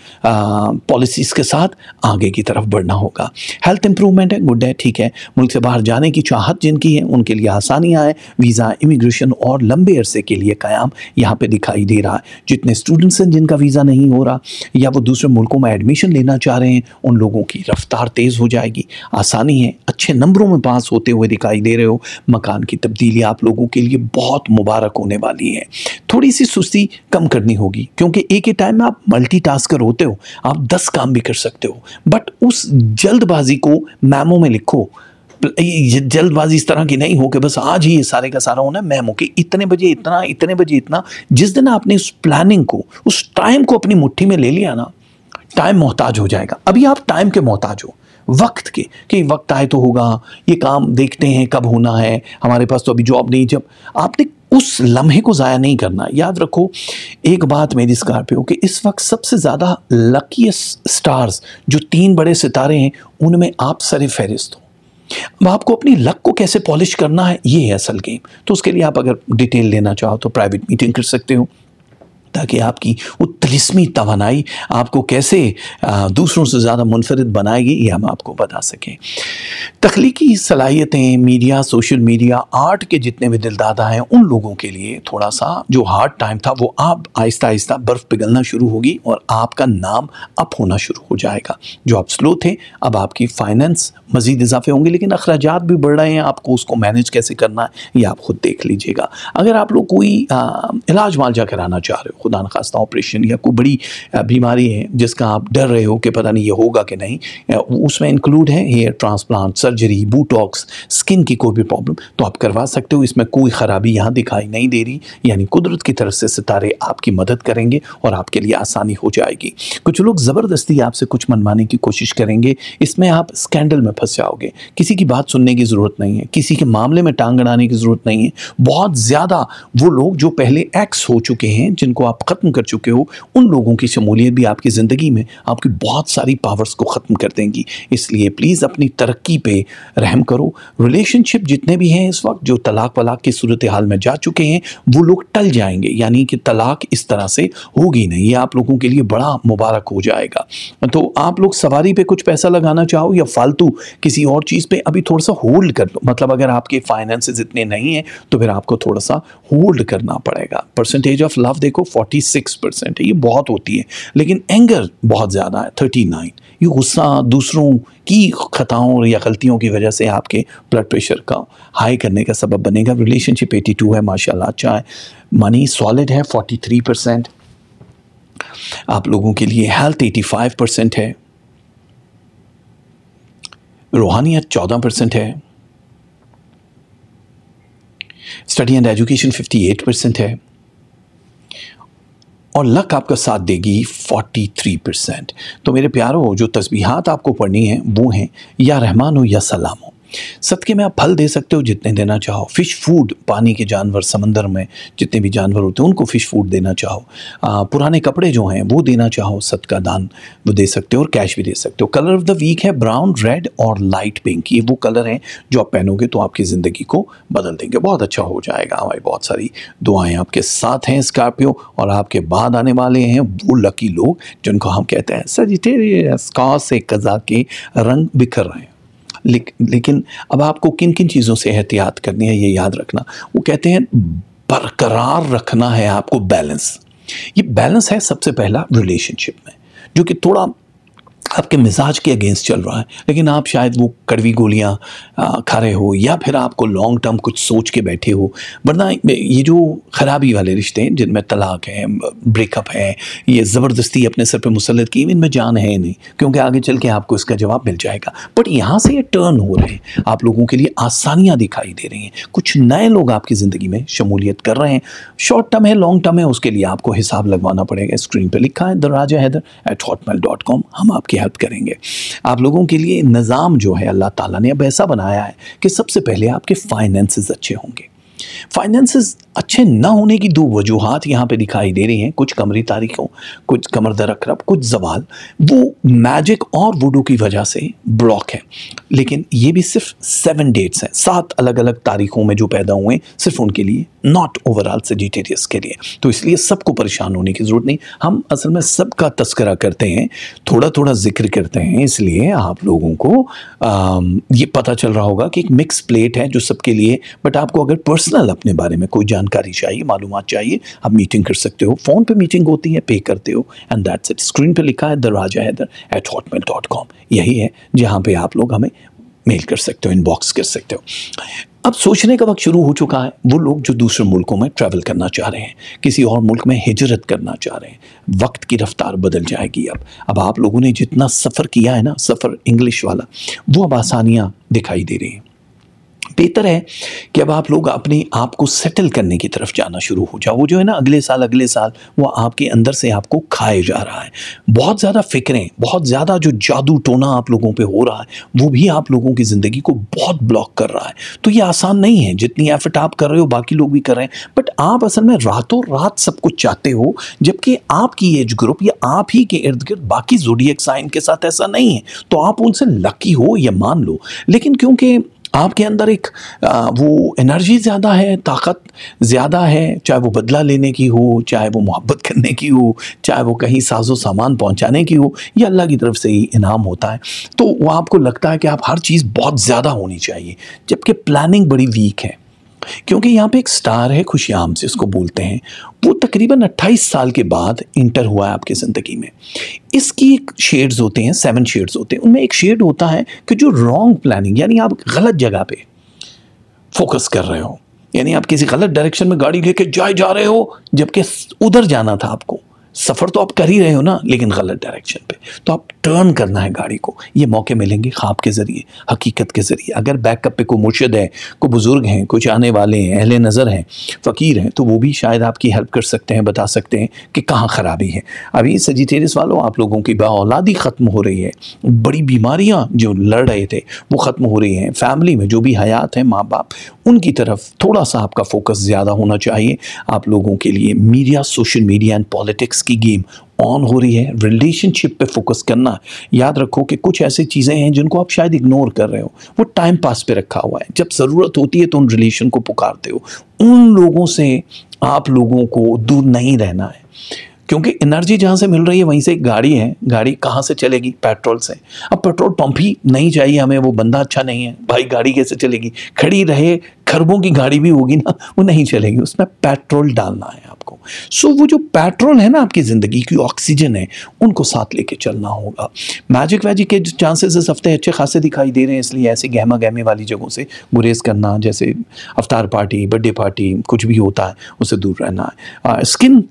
पॉलिसीज़ के साथ आगे की तरफ बढ़ना होगा हेल्थ इंप्रूवमेंट है गुड है ठीक है मुल्क से बाहर जाने की चाहत जिनकी है उनके लिए आसानियाँ हैं वीज़ा इमिग्रेशन और लंबे अरसे के लिए क्याम यहाँ पर दिखाई दे रहा है जितने स्टूडेंट्स हैं जिनका वीज़ा नहीं हो रहा या वो दूसरे मुल्कों में एडमिशन लेना चाह रहे हैं उन लोगों की रफ्तार तेज़ हो जाएगी आसानी है अच्छे नंबरों में पास होते हुए दिखाई दे रहे हो मकान की तब्दीली आप लोगों के लिए लिए बहुत मुबारक होने वाली है थोड़ी सी सुस्ती कम करनी होगी क्योंकि एक ही टाइम में आप मल्टीटास्कर होते हो आप दस काम भी कर सकते हो बट उस जल्दबाजी को मैमो में लिखो जल्दबाजी इस तरह की नहीं हो कि बस आज ही ये सारे का सारा होना है मैमो कि इतने बजे इतना इतने बजे इतना जिस दिन आपने उस प्लानिंग को उस टाइम को अपनी मुट्ठी में ले लिया ना टाइम मोहताज हो जाएगा अभी आप टाइम के मोहताज हो वक्त के कि वक्त आए तो होगा ये काम देखते हैं कब होना है हमारे पास तो अभी जॉब नहीं जब आपने उस लम्हे को ज़ाया नहीं करना याद रखो एक बात मेरी स्कॉर्पियो कि इस वक्त सबसे ज़्यादा लकीस्ट स्टार्स जो तीन बड़े सितारे हैं उनमें आप सर फहरिस्त हो अब आपको अपनी लक को कैसे पॉलिश करना है ये है असल गेम तो उसके लिए आप अगर डिटेल लेना चाहो तो प्राइवेट मीटिंग कर सकते हो ताकि आपकी वो तलिसमी तोानाई आपको कैसे दूसरों से ज़्यादा मुनफरद बनाएगी ये हम आपको बता सकें तख्लीकी सलाहियतें मीडिया सोशल मीडिया आर्ट के जितने भी दिलदादा हैं उन लोगों के लिए थोड़ा सा जो हार्ड टाइम था वो आप आहिस्ता आहिस्ता बर्फ़ पिघलना शुरू होगी और आपका नाम अप होना शुरू हो जाएगा जो आप स्लो थे अब आपकी फ़ाइनेंस मज़ीद इजाफे होंगे लेकिन अखराज भी बढ़ रहे हैं आपको उसको मैनेज कैसे करना है ये आप ख़ुद देख लीजिएगा अगर आप लोग कोई इलाज मालजा कराना चाह रहे हो खुदा नखास्ता ऑपरेशन या कोई बड़ी बीमारी है जिसका आप डर रहे हो कि पता नहीं ये होगा कि नहीं उसमें इंक्लूड है hair transplant surgery botox skin की कोई भी प्रॉब्लम तो आप करवा सकते हो इसमें कोई ख़राबी यहाँ दिखाई नहीं दे रही यानी कुदरत की तरफ से सितारे आपकी मदद करेंगे और आपके लिए आसानी हो जाएगी कुछ लोग ज़बरदस्ती आपसे कुछ मनवाने की कोशिश करेंगे इसमें आप स्कैंडल में फंस जाओगे किसी की बात सुनने की ज़रूरत नहीं है किसी के मामले में टांग अड़ाने की ज़रूरत नहीं है बहुत ज़्यादा वो लोग जो पहले एक्स हो चुके हैं जिनको आप ख़त्म कर चुके हो उन लोगों की शमूलियत भी आपकी ज़िंदगी में आपकी बहुत सारी पावर्स को ख़त्म कर देंगी इसलिए प्लीज़ अपनी तरक्की पे रहम करो रिलेशनशिप जितने भी हैं इस वक्त जो तलाक वलाक की सूरत हाल में जा चुके हैं वो लोग टल जाएंगे यानी कि तलाक इस तरह से होगी नहीं ये आप लोगों के लिए बड़ा मुबारक हो जाएगा तो आप लोग सवारी पर कुछ पैसा लगाना चाहो या फालतू किसी और चीज़ पर अभी थोड़ा सा होल्ड कर लो मतलब अगर आपके फाइनेंस इतने नहीं हैं तो फिर आपको थोड़ा सा होल्ड करना पड़ेगा परसेंटेज ऑफ लव देखो 46 परसेंट है ये बहुत होती है लेकिन एंगर बहुत ज़्यादा है 39 ये गुस्सा दूसरों की खताओं या गलतियों की वजह से आपके ब्लड प्रेशर का हाई करने का सबब बनेगा रिलेशनशिप 82 है माशाल्लाह अच्छा है मनी सॉलिड है 43 परसेंट आप लोगों के लिए हेल्थ 85 परसेंट है रूहानियत चौदह परसेंट है स्टडी एंड एजुकेशन 58 परसेंट है और लक आपका साथ देगी 43 परसेंट तो मेरे प्यारो जो तस्बीहात आपको पढ़नी है वो हैं या रहमान हो या सलाम हो सदके में आप फल दे सकते हो जितने देना चाहो फिश फूड पानी के जानवर समंदर में जितने भी जानवर होते हैं उनको फ़िश फूड देना चाहो आ, पुराने कपड़े जो हैं वो देना चाहो सदका दान वो दे सकते हो और कैश भी दे सकते हो कलर ऑफ द वीक है ब्राउन रेड और लाइट पिंक ये वो कलर हैं जो आप पहनोगे तो आपकी ज़िंदगी को बदल देंगे बहुत अच्छा हो जाएगा हमारी बहुत सारी दुआएँ आपके साथ हैं स्कॉर्पियो और आपके बाद आने वाले हैं वो लकी लोग जिनको हम कहते हैं सजिटेरियस कॉ से कज़ा के रंग बिखर रहे हैं लेकिन अब आपको किन किन चीज़ों से एहतियात करनी है ये याद रखना वो कहते हैं बरकरार रखना है आपको बैलेंस ये बैलेंस है सबसे पहला रिलेशनशिप में जो कि थोड़ा आपके मिजाज के अगेंस्ट चल रहा है लेकिन आप शायद वो कड़वी गोलियां खा रहे हो या फिर आपको लॉन्ग टर्म कुछ सोच के बैठे हो वरना ये जो ख़राबी वाले रिश्ते हैं जिनमें तलाक है ब्रेकअप है ये ज़बरदस्ती अपने सर पर मुसलत की इनमें जान है नहीं क्योंकि आगे चल के आपको इसका जवाब मिल जाएगा बट यहाँ से ये टर्न हो रहे हैं आप लोगों के लिए आसानियाँ दिखाई दे रही हैं कुछ नए लोग आपकी ज़िंदगी में शमूलियत कर रहे हैं शॉर्ट टर्म है लॉन्ग टर्म है उसके लिए आपको हिसाब लगवाना पड़ेगा स्क्रीन पर लिखा है the Raja Haider at dot com हम आपके आपकी हेल्प करेंगे आप लोगों के लिए निज़ाम जो है अल्लाह ताला ने अब ऐसा बनाया है कि सबसे पहले आपके फाइनेंसेस अच्छे होंगे फाइनेंसेस अच्छे ना होने की दो वजूहत यहाँ पे दिखाई दे रही हैं कुछ कमरी तारीखों कुछ कमर दरकरब कुछ जवाल वो मैजिक और वुडू की वजह से ब्लॉक है लेकिन ये भी सिर्फ सेवन डेट्स हैं सात अलग अलग तारीखों में जो पैदा हुए सिर्फ उनके लिए नॉट ओवरऑल सजिटेरियस के लिए तो इसलिए सबको परेशान होने की ज़रूरत नहीं हम असल में सबका तस्करा करते हैं थोड़ा थोड़ा जिक्र करते हैं इसलिए आप लोगों को आ, ये पता चल रहा होगा कि एक मिक्स प्लेट है जो सबके लिए बट आपको अगर पर्सन पर्सनल अपने बारे में कोई जानकारी चाहिए मालूम चाहिए आप मीटिंग कर सकते हो फ़ोन पे मीटिंग होती है पे करते हो एंड दैट्स इट स्क्रीन पे लिखा है Raja Haider at Hotmail dot com यही है जहाँ पे आप लोग हमें मेल कर सकते हो इनबॉक्स कर सकते हो अब सोचने का वक्त शुरू हो चुका है वो लोग जो दूसरे मुल्कों में ट्रैवल करना चाह रहे हैं किसी और मुल्क में हिजरत करना चाह रहे हैं वक्त की रफ्तार बदल जाएगी अब अब आप लोगों ने जितना सफ़र किया है ना सफ़र इंग्लिश वाला वो अब आसानियाँ दिखाई दे रही हैं बेहतर है कि अब आप लोग अपने आप को सेटल करने की तरफ जाना शुरू हो जाओ वो जो है ना अगले साल अगले साल वो आपके अंदर से आपको खाए जा रहा है बहुत ज़्यादा फिक्रें बहुत ज़्यादा जो जादू टोना आप लोगों पर हो रहा है वो भी आप लोगों की ज़िंदगी को बहुत ब्लॉक कर रहा है तो ये आसान नहीं है जितनी एफर्ट आप कर रहे हो बाकी लोग भी कर रहे हैं बट आप असल में रातों रात सब कुछ चाहते हो जबकि आपकी एज ग्रुप या आप ही के इर्द गिर्द बाकी जोडियक साइन के साथ ऐसा नहीं है तो आप उनसे लकी हो या मान लो लेकिन क्योंकि आपके अंदर एक आ, वो एनर्जी ज़्यादा है ताकत ज़्यादा है चाहे वो बदला लेने की हो चाहे वो मोहब्बत करने की हो चाहे वो कहीं साजो सामान पहुंचाने की हो ये अल्लाह की तरफ से ही इनाम होता है तो वो आपको लगता है कि आप हर चीज़ बहुत ज़्यादा होनी चाहिए जबकि प्लानिंग बड़ी वीक है क्योंकि यहाँ पे एक स्टार है खुशियाम से इसको बोलते हैं वो तकरीबन 28 साल के बाद इंटर हुआ है आपकी ज़िंदगी में इसकी एक शेड्स होते हैं सेवन शेड्स होते हैं उनमें एक शेड होता है कि जो रॉन्ग प्लानिंग यानी आप गलत जगह पे फोकस कर रहे हो यानी आप किसी गलत डायरेक्शन में गाड़ी लेके जाए जा रहे हो जबकि उधर जाना था आपको सफ़र तो आप कर ही रहे हो ना लेकिन गलत डायरेक्शन पे तो आप टर्न करना है गाड़ी को ये मौके मिलेंगे ख्वाब के ज़रिए हकीकत के ज़रिए अगर बैकअप पे कोई मुर्शद है कोई बुज़ुर्ग हैं कुछ आने वाले हैं अहल नज़र हैं फ़कीर हैं तो वो भी शायद आपकी हेल्प कर सकते हैं बता सकते हैं कि कहाँ ख़राबी है अभी सजीटेरियस वालों आप लोगों की बाओलादी ख़त्म हो रही है बड़ी बीमारियाँ जो लड़ रहे थे वो ख़त्म हो रही हैं फैमिली में जो भी हयात हैं माँ बाप उनकी तरफ थोड़ा सा आपका फोकस ज़्यादा होना चाहिए आप लोगों के लिए media social media and politics की गेम ऑन हो रही है रिलेशनशिप पे फोकस करना याद रखो कि कुछ ऐसी चीज़ें हैं जिनको आप शायद इग्नोर कर रहे हो वो टाइम पास पे रखा हुआ है जब ज़रूरत होती है तो उन रिलेशन को पुकारते हो उन लोगों से आप लोगों को दूर नहीं रहना है क्योंकि एनर्जी जहाँ से मिल रही है वहीं से एक गाड़ी है गाड़ी कहाँ से चलेगी पेट्रोल से अब पेट्रोल पंप ही नहीं चाहिए हमें वो बंदा अच्छा नहीं है भाई गाड़ी कैसे चलेगी खड़ी रहे खरबों की गाड़ी भी होगी ना वो नहीं चलेगी उसमें पेट्रोल डालना है आपको सो वो जो पेट्रोल है ना आपकी ज़िंदगी की ऑक्सीजन है उनको साथ लेके चलना होगा मैजिक वैजिक के चांसेस इस हफ्ते अच्छे खासे दिखाई दे रहे हैं इसलिए ऐसे गहमा गहमे वाली जगहों से गुरेज करना जैसे अवतार पार्टी बर्थडे पार्टी कुछ भी होता है उसे दूर रहना है स्किन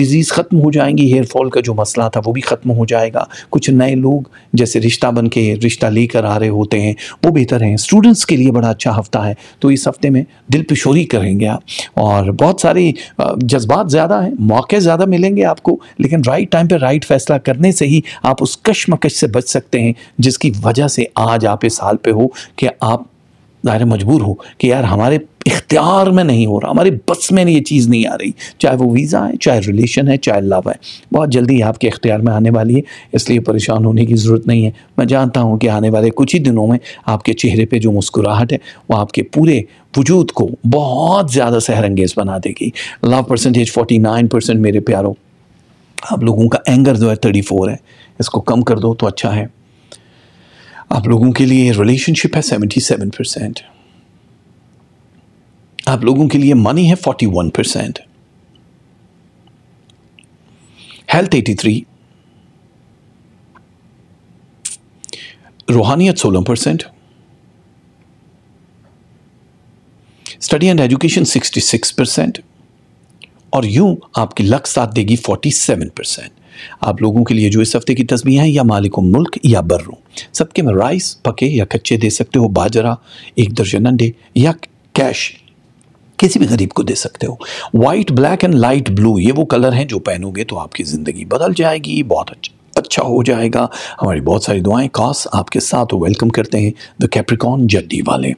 डिजीज़ ख़त्म हो जाएंगी हेयर फॉल का जो मसला था वो भी ख़त्म हो जाएगा कुछ नए लोग जैसे रिश्ता बन के रिश्ता लेकर आ रहे होते हैं वो बेहतर हैं स्टूडेंट्स के लिए बड़ा अच्छा हफ्ता है तो इस हफ्ते में दिल पिशोरी करेंगे आप और बहुत सारी जज्बात ज़्यादा हैं मौके ज़्यादा मिलेंगे आपको लेकिन राइट टाइम पर राइट फैसला करने से ही आप उस कश्मकश से बच सकते हैं जिसकी वजह से आज आप इस हाल पे हो कि आप ज़ाहिर मजबूर हो कि यार हमारे इख्तियार में नहीं हो रहा हमारे बस में ये चीज़ नहीं आ रही चाहे वो वीज़ा है चाहे रिलेशन है चाहे लव है बहुत जल्दी आपके इख्तियार में आने वाली है इसलिए परेशान होने की ज़रूरत नहीं है मैं जानता हूँ कि आने वाले कुछ ही दिनों में आपके चेहरे पर जो मुस्कुराहट है वो आपके पूरे वजूद को बहुत ज़्यादा सहरंगेज़ बना देगी love percentage forty nine percent मेरे प्यारों आप लोगों का एंगर जो है थर्टी फोर है इसको कम कर दो तो अच्छा है आप लोगों के लिए रिलेशनशिप है सेवेंटी सेवन परसेंट आप लोगों के लिए मनी है 41 परसेंट हेल्थ 83 रूहानियत सोलह percent study and education 66 percent और यूं आपकी लक साथ देगी 47 परसेंट आप लोगों के लिए जो इस हफ्ते की तस्वीर हैं या मालिक मुल्क या बर्रू सबके में राइस पके या कच्चे दे सकते हो बाजरा एक दर्जन अंडे या कैश किसी भी गरीब को दे सकते हो white black and light blue ये वो कलर हैं जो पहनोगे तो आपकी ज़िंदगी बदल जाएगी बहुत अच्छा अच्छा हो जाएगा हमारी बहुत सारी दुआएं खास आपके साथ वेलकम करते हैं द कैप्रिकॉन जड्डी वाले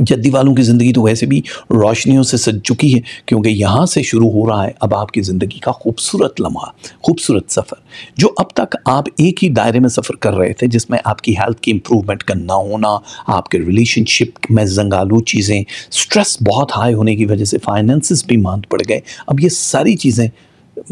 जद्दी वालों की ज़िंदगी तो वैसे भी रोशनियों से सज चुकी है क्योंकि यहाँ से शुरू हो रहा है अब आपकी ज़िंदगी का खूबसूरत लम्हा खूबसूरत सफ़र जो अब तक आप एक ही दायरे में सफ़र कर रहे थे जिसमें आपकी हेल्थ की इम्प्रूवमेंट का ना होना आपके रिलेशनशिप में जंगालू चीज़ें स्ट्रेस बहुत हाई होने की वजह से फाइनेंसिस भी मांद पड़ गए अब ये सारी चीज़ें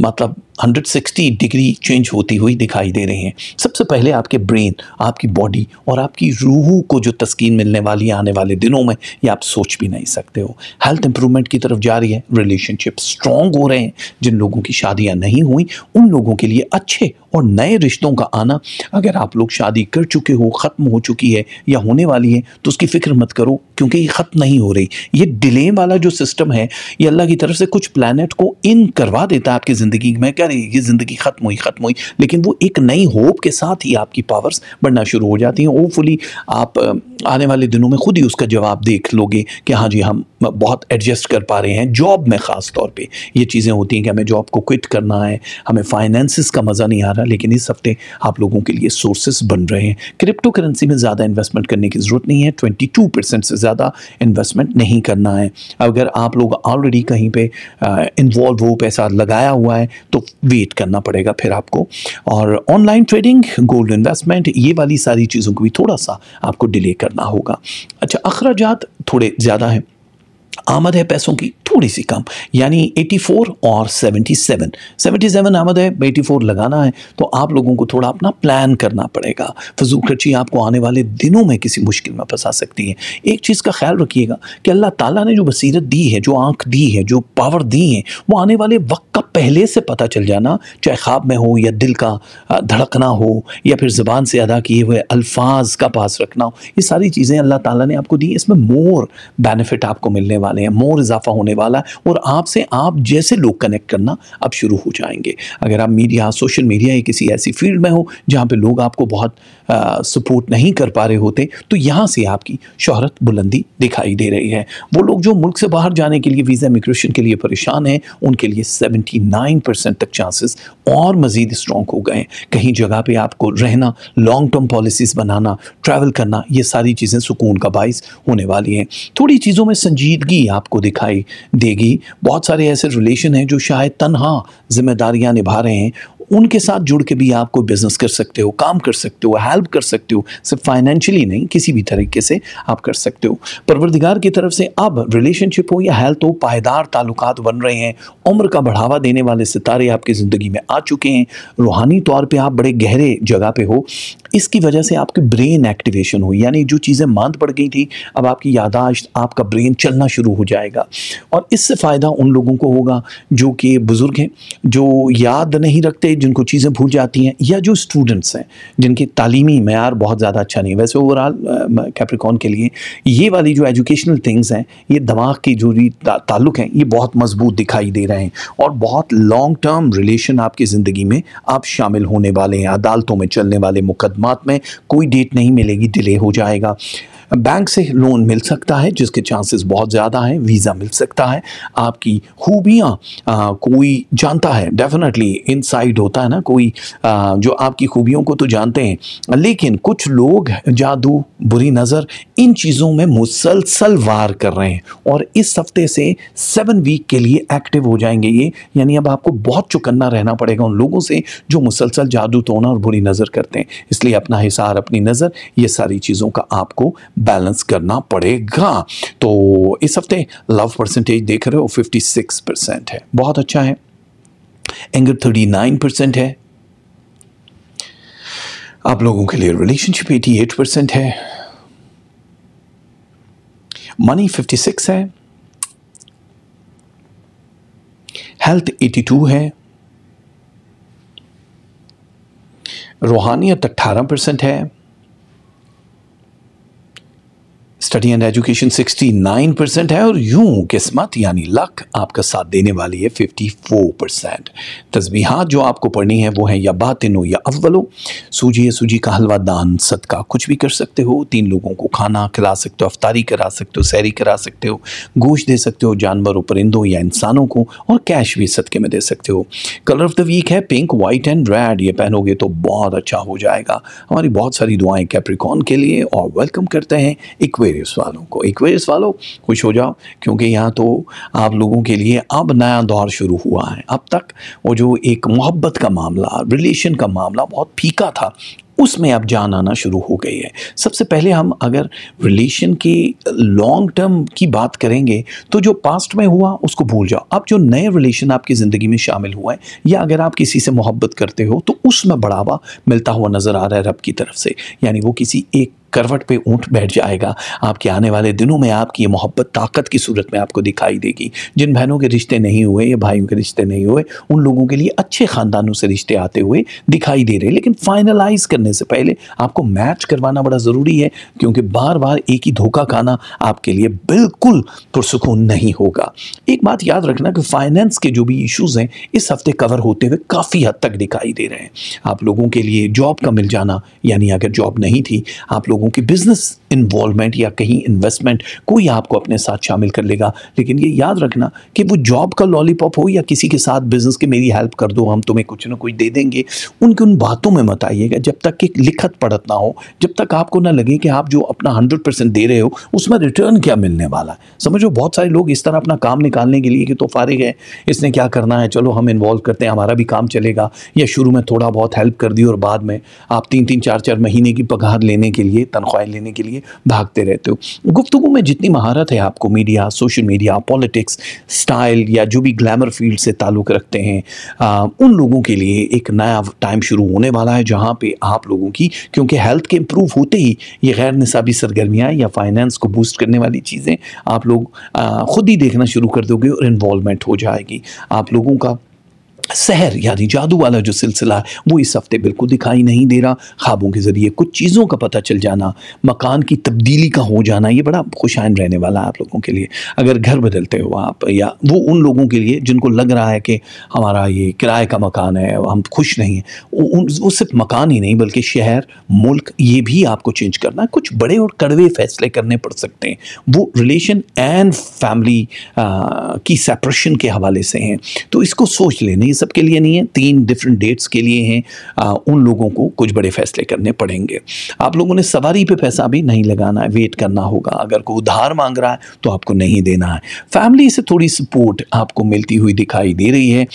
मतलब 160 डिग्री चेंज होती हुई दिखाई दे रही हैं सबसे पहले आपके ब्रेन आपकी बॉडी और आपकी रूह को जो तस्कीन मिलने वाली है आने वाले दिनों में ये आप सोच भी नहीं सकते हो हेल्थ इंप्रूवमेंट की तरफ जा रही है रिलेशनशिप स्ट्रांग हो रहे हैं जिन लोगों की शादियाँ नहीं हुई उन लोगों के लिए अच्छे और नए रिश्तों का आना अगर आप लोग शादी कर चुके हो ख़त्म हो चुकी है या होने वाली है तो उसकी फ़िक्र मत करो क्योंकि ये ख़त्म नहीं हो रही ये डिले वाला जो सिस्टम है ये अल्लाह की तरफ से कुछ प्लानट को इन करवा देता है आपकी ज़िंदगी में क्या अरे ये ज़िंदगी ख़त्म हुई ख़त्म हुई लेकिन वो एक नई होप के साथ ही आपकी पावर्स बढ़ना शुरू हो जाती हैं होपफुली आप आने वाले दिनों में खुद ही उसका जवाब देख लोगे कि हाँ जी हम बहुत एडजस्ट कर पा रहे हैं जॉब में ख़ास तौर पे ये चीज़ें होती हैं कि हमें जॉब को क्विट करना है हमें फाइनेंसिस का मज़ा नहीं आ रहा लेकिन इस हफ्ते आप लोगों के लिए सोर्सेस बन रहे हैं क्रिप्टो करेंसी में ज़्यादा इन्वेस्टमेंट करने की ज़रूरत नहीं है ट्वेंटी टू परसेंट से ज़्यादा इन्वेस्टमेंट नहीं करना है अगर आप लोग ऑलरेडी कहीं पर इन्वॉल्व हो पैसा लगाया हुआ है तो वेट करना पड़ेगा फिर आपको और ऑनलाइन ट्रेडिंग गोल्ड इन्वेस्टमेंट ये वाली सारी चीज़ों को भी थोड़ा सा आपको डिले करना होगा अच्छा अखराज थोड़े ज़्यादा हैं आमद है पैसों की थोड़ी सी कम यानी 84 और 77 77 आमद है 84 लगाना है तो आप लोगों को थोड़ा अपना प्लान करना पड़ेगा फजू खर्ची आपको आने वाले दिनों में किसी मुश्किल में फंसा सकती है एक चीज़ का ख्याल रखिएगा कि अल्लाह ताला ने जो बसीरत दी है जो आँख दी है जो पावर दी है वो आने वाले वक्त का पहले से पता चल जाना चाहे ख्वाब में हो या दिल का धड़कना हो या फिर ज़बान से अदा किए हुए अल्फाज का पास रखना हो ये सारी चीज़ें अल्लाह ताली ने आपको दी इसमें मोर बेनिफिट आपको मिलने वाले हैं मोर इजाफा होने वाला है और आपसे आप जैसे लोग कनेक्ट करना अब शुरू हो जाएंगे अगर आप मीडिया सोशल मीडिया या किसी ऐसी फील्ड में हो जहाँ पर लोग आपको बहुत सपोर्ट नहीं कर पा रहे होते तो यहाँ से आपकी शहरत बुलंदी दिखाई दे रही है वो लोग जो मुल्क से बाहर जाने के लिए वीज़ा इमिग्रेशन के लिए परेशान हैं उनके लिए सेवेंटी नाइन परसेंट तक चांसेस और मज़ीद स्ट्रॉन्ग हो गए कहीं जगह पर आपको रहना लॉन्ग टर्म पॉलिसीज़ बनाना ट्रैवल करना ये सारी चीज़ें सुकून का बायस होने वाली हैं थोड़ी चीज़ों में संजीदगी आपको दिखाई देगी बहुत सारे ऐसे रिलेशन हैं जो शायद तनहा ज़िम्मेदारियाँ निभा रहे हैं उनके साथ जुड़ के भी आप कोई बिजनेस कर सकते हो काम कर सकते हो हेल्प कर सकते हो सिर्फ फाइनेंशियली नहीं किसी भी तरीके से आप कर सकते हो परवरदिगार की तरफ से अब रिलेशनशिप हो या हेल्थ हो पायदार ताल्लुकात बन रहे हैं उम्र का बढ़ावा देने वाले सितारे आपकी ज़िंदगी में आ चुके हैं रूहानी तौर पर आप बड़े गहरे जगह पर हो इसकी वजह से आपकी ब्रेन एक्टिवेशन हुई यानी जो चीज़ें मांद पड़ गई थी अब आपकी यादाश्त आपका ब्रेन चलना शुरू हो जाएगा और इससे फ़ायदा उन लोगों को होगा जो कि बुज़ुर्ग हैं जो याद नहीं रखते जिनको चीज़ें भूल जाती हैं या जो स्टूडेंट्स हैं जिनके तालीमी मैार बहुत ज़्यादा अच्छा नहीं वैसे ओवरऑल कैप्रिकॉन के लिए ये वाली जो एजुकेशनल थिंग्स हैं ये दिमाग की जो भी ताल्लुक हैं ये बहुत मजबूत दिखाई दे रहे हैं और बहुत लॉन्ग टर्म रिलेशन आपकी ज़िंदगी में आप शामिल होने वाले हैं अदालतों में चलने वाले मुकदमे खदमात में कोई डेट नहीं मिलेगी डिले हो जाएगा बैंक से लोन मिल सकता है जिसके चांसेस बहुत ज़्यादा हैं वीज़ा मिल सकता है आपकी खूबियाँ कोई जानता है डेफिनेटली इनसाइड होता है ना कोई आ, जो आपकी खूबियों को तो जानते हैं लेकिन कुछ लोग जादू बुरी नज़र इन चीज़ों में मुसलसल वार कर रहे हैं और इस हफ्ते से सेवन वीक के लिए एक्टिव हो जाएंगे ये यानी अब आपको बहुत चुकन्ना रहना पड़ेगा उन लोगों से जो मुसलसल जादू टोना और बुरी नज़र करते हैं इसलिए अपना हिसार अपनी नज़र ये सारी चीज़ों का आपको बैलेंस करना पड़ेगा तो इस हफ्ते लव परसेंटेज देख रहे हो 56 परसेंट है बहुत अच्छा है एंगर 39 परसेंट है आप लोगों के लिए रिलेशनशिप 88 परसेंट है मनी 56 है हेल्थ 82 है रूहानियत 18 परसेंट है स्टडी एंड एजुकेशन 69 परसेंट है और यूं किस्मत यानी लक आपका साथ देने वाली है 54 परसेंट तस्बीहात जो आपको पढ़नी है वो है या बातिनो या अव्वलो सूजी या सूजी का हलवा दान सदका कुछ भी कर सकते हो तीन लोगों को खाना खिला सकते हो अफ्तारी करा सकते हो सैरी करा सकते हो गोश्त दे सकते हो जानवरों परिंदों या इंसानों को और कैश भी सदके में दे सकते हो कलर ऑफ द वीक है पिंक वाइट एंड रेड ये पहनोगे तो बहुत अच्छा हो जाएगा हमारी बहुत सारी दुआएँ कैप्रिकॉन के लिए और वेलकम करते हैं इक्वे एक्वेरियस वालों को एक्वेरियस वालों खुश हो जाओ क्योंकि यहाँ तो आप लोगों के लिए अब नया दौर शुरू हुआ है अब तक वो जो एक मोहब्बत का मामला रिलेशन का मामला बहुत फीका था उसमें अब जान आना शुरू हो गई है सबसे पहले हम अगर रिलेशन की लॉन्ग टर्म की बात करेंगे तो जो पास्ट में हुआ उसको भूल जाओ अब जो नए रिलेशन आपकी ज़िंदगी में शामिल हुआ है या अगर आप किसी से मोहब्बत करते हो तो उसमें बढ़ावा मिलता हुआ नज़र आ रहा है रब की तरफ से यानी वो किसी एक करवट पे ऊँट बैठ जाएगा आपके आने वाले दिनों में आपकी ये मोहब्बत ताकत की सूरत में आपको दिखाई देगी जिन बहनों के रिश्ते नहीं हुए या भाइयों के रिश्ते नहीं हुए उन लोगों के लिए अच्छे ख़ानदानों से रिश्ते आते हुए दिखाई दे रहे लेकिन फाइनलाइज करने से पहले आपको मैच करवाना बड़ा ज़रूरी है क्योंकि बार बार एक ही धोखा खाना आपके लिए बिल्कुल पुरसकून नहीं होगा एक बात याद रखना कि फाइनेंस के जो भी इशूज़ हैं इस हफ्ते कवर होते हुए काफ़ी हद तक दिखाई दे रहे हैं आप लोगों के लिए जॉब का मिल जाना यानी अगर जॉब नहीं थी आप लोग लोगों की बिजनेस इन्वॉल्वमेंट या कहीं इन्वेस्टमेंट कोई आपको अपने साथ शामिल कर लेगा लेकिन ये याद रखना कि वो जॉब का लॉलीपॉप हो या किसी के साथ बिजनेस की मेरी हेल्प कर दो हम तुम्हें कुछ ना कुछ दे देंगे उनकी उन बातों में मत आइएगा जब तक कि लिखत पढ़त ना हो जब तक आपको ना लगे कि आप जो अपना हंड्रेड परसेंट दे रहे हो उसमें रिटर्न क्या मिलने वाला है समझो बहुत सारे लोग इस तरह अपना काम निकालने के लिए कि तो फारे है इसने क्या करना है चलो हम इन्वॉल्व करते हैं हमारा भी काम चलेगा या शुरू में थोड़ा बहुत हेल्प कर दी और बाद में आप तीन तीन चार चार महीने की पगार लेने के लिए तनख्वाहें लेने के लिए भागते रहते हो गुफ्तु में जितनी महारत है आपको media social media politics style या जो भी ग्लैमर फील्ड से ताल्लुक़ रखते हैं आ, उन लोगों के लिए एक नया टाइम शुरू होने वाला है जहाँ पर आप लोगों की क्योंकि हेल्थ के इम्प्रूव होते ही ये गैर निसाबी सरगर्मियाँ या फाइनेंस को बूस्ट करने वाली चीज़ें आप लोग खुद ही देखना शुरू कर दोगे और इन्वॉलमेंट हो जाएगी आप लोगों का सहर यानी जादू वाला जो सिलसिला है वो इस हफ्ते बिल्कुल दिखाई नहीं दे रहा ख्वाबों के ज़रिए कुछ चीज़ों का पता चल जाना मकान की तब्दीली का हो जाना ये बड़ा खुशाइन रहने वाला है आप लोगों के लिए अगर घर बदलते हो आप या वो उन लोगों के लिए जिनको लग रहा है कि हमारा ये किराए का मकान है हम खुश नहीं हैं वो, वो सिर्फ मकान ही नहीं बल्कि शहर मुल्क ये भी आपको चेंज करना है कुछ बड़े और कड़वे फैसले करने पड़ सकते हैं वो रिलेशन एंड फैमिली की सेपरेशन के हवाले से हैं तो इसको सोच लेने ये सब के लिए नहीं है तीन डिफरेंट डेट्स के लिए हैं उन लोगों को कुछ बड़े फैसले करने पड़ेंगे आप लोगों ने सवारी पे पैसा भी नहीं लगाना है वेट करना होगा अगर कोई उधार मांग रहा है तो आपको नहीं देना है फैमिली से थोड़ी सपोर्ट आपको मिलती हुई दिखाई दे रही है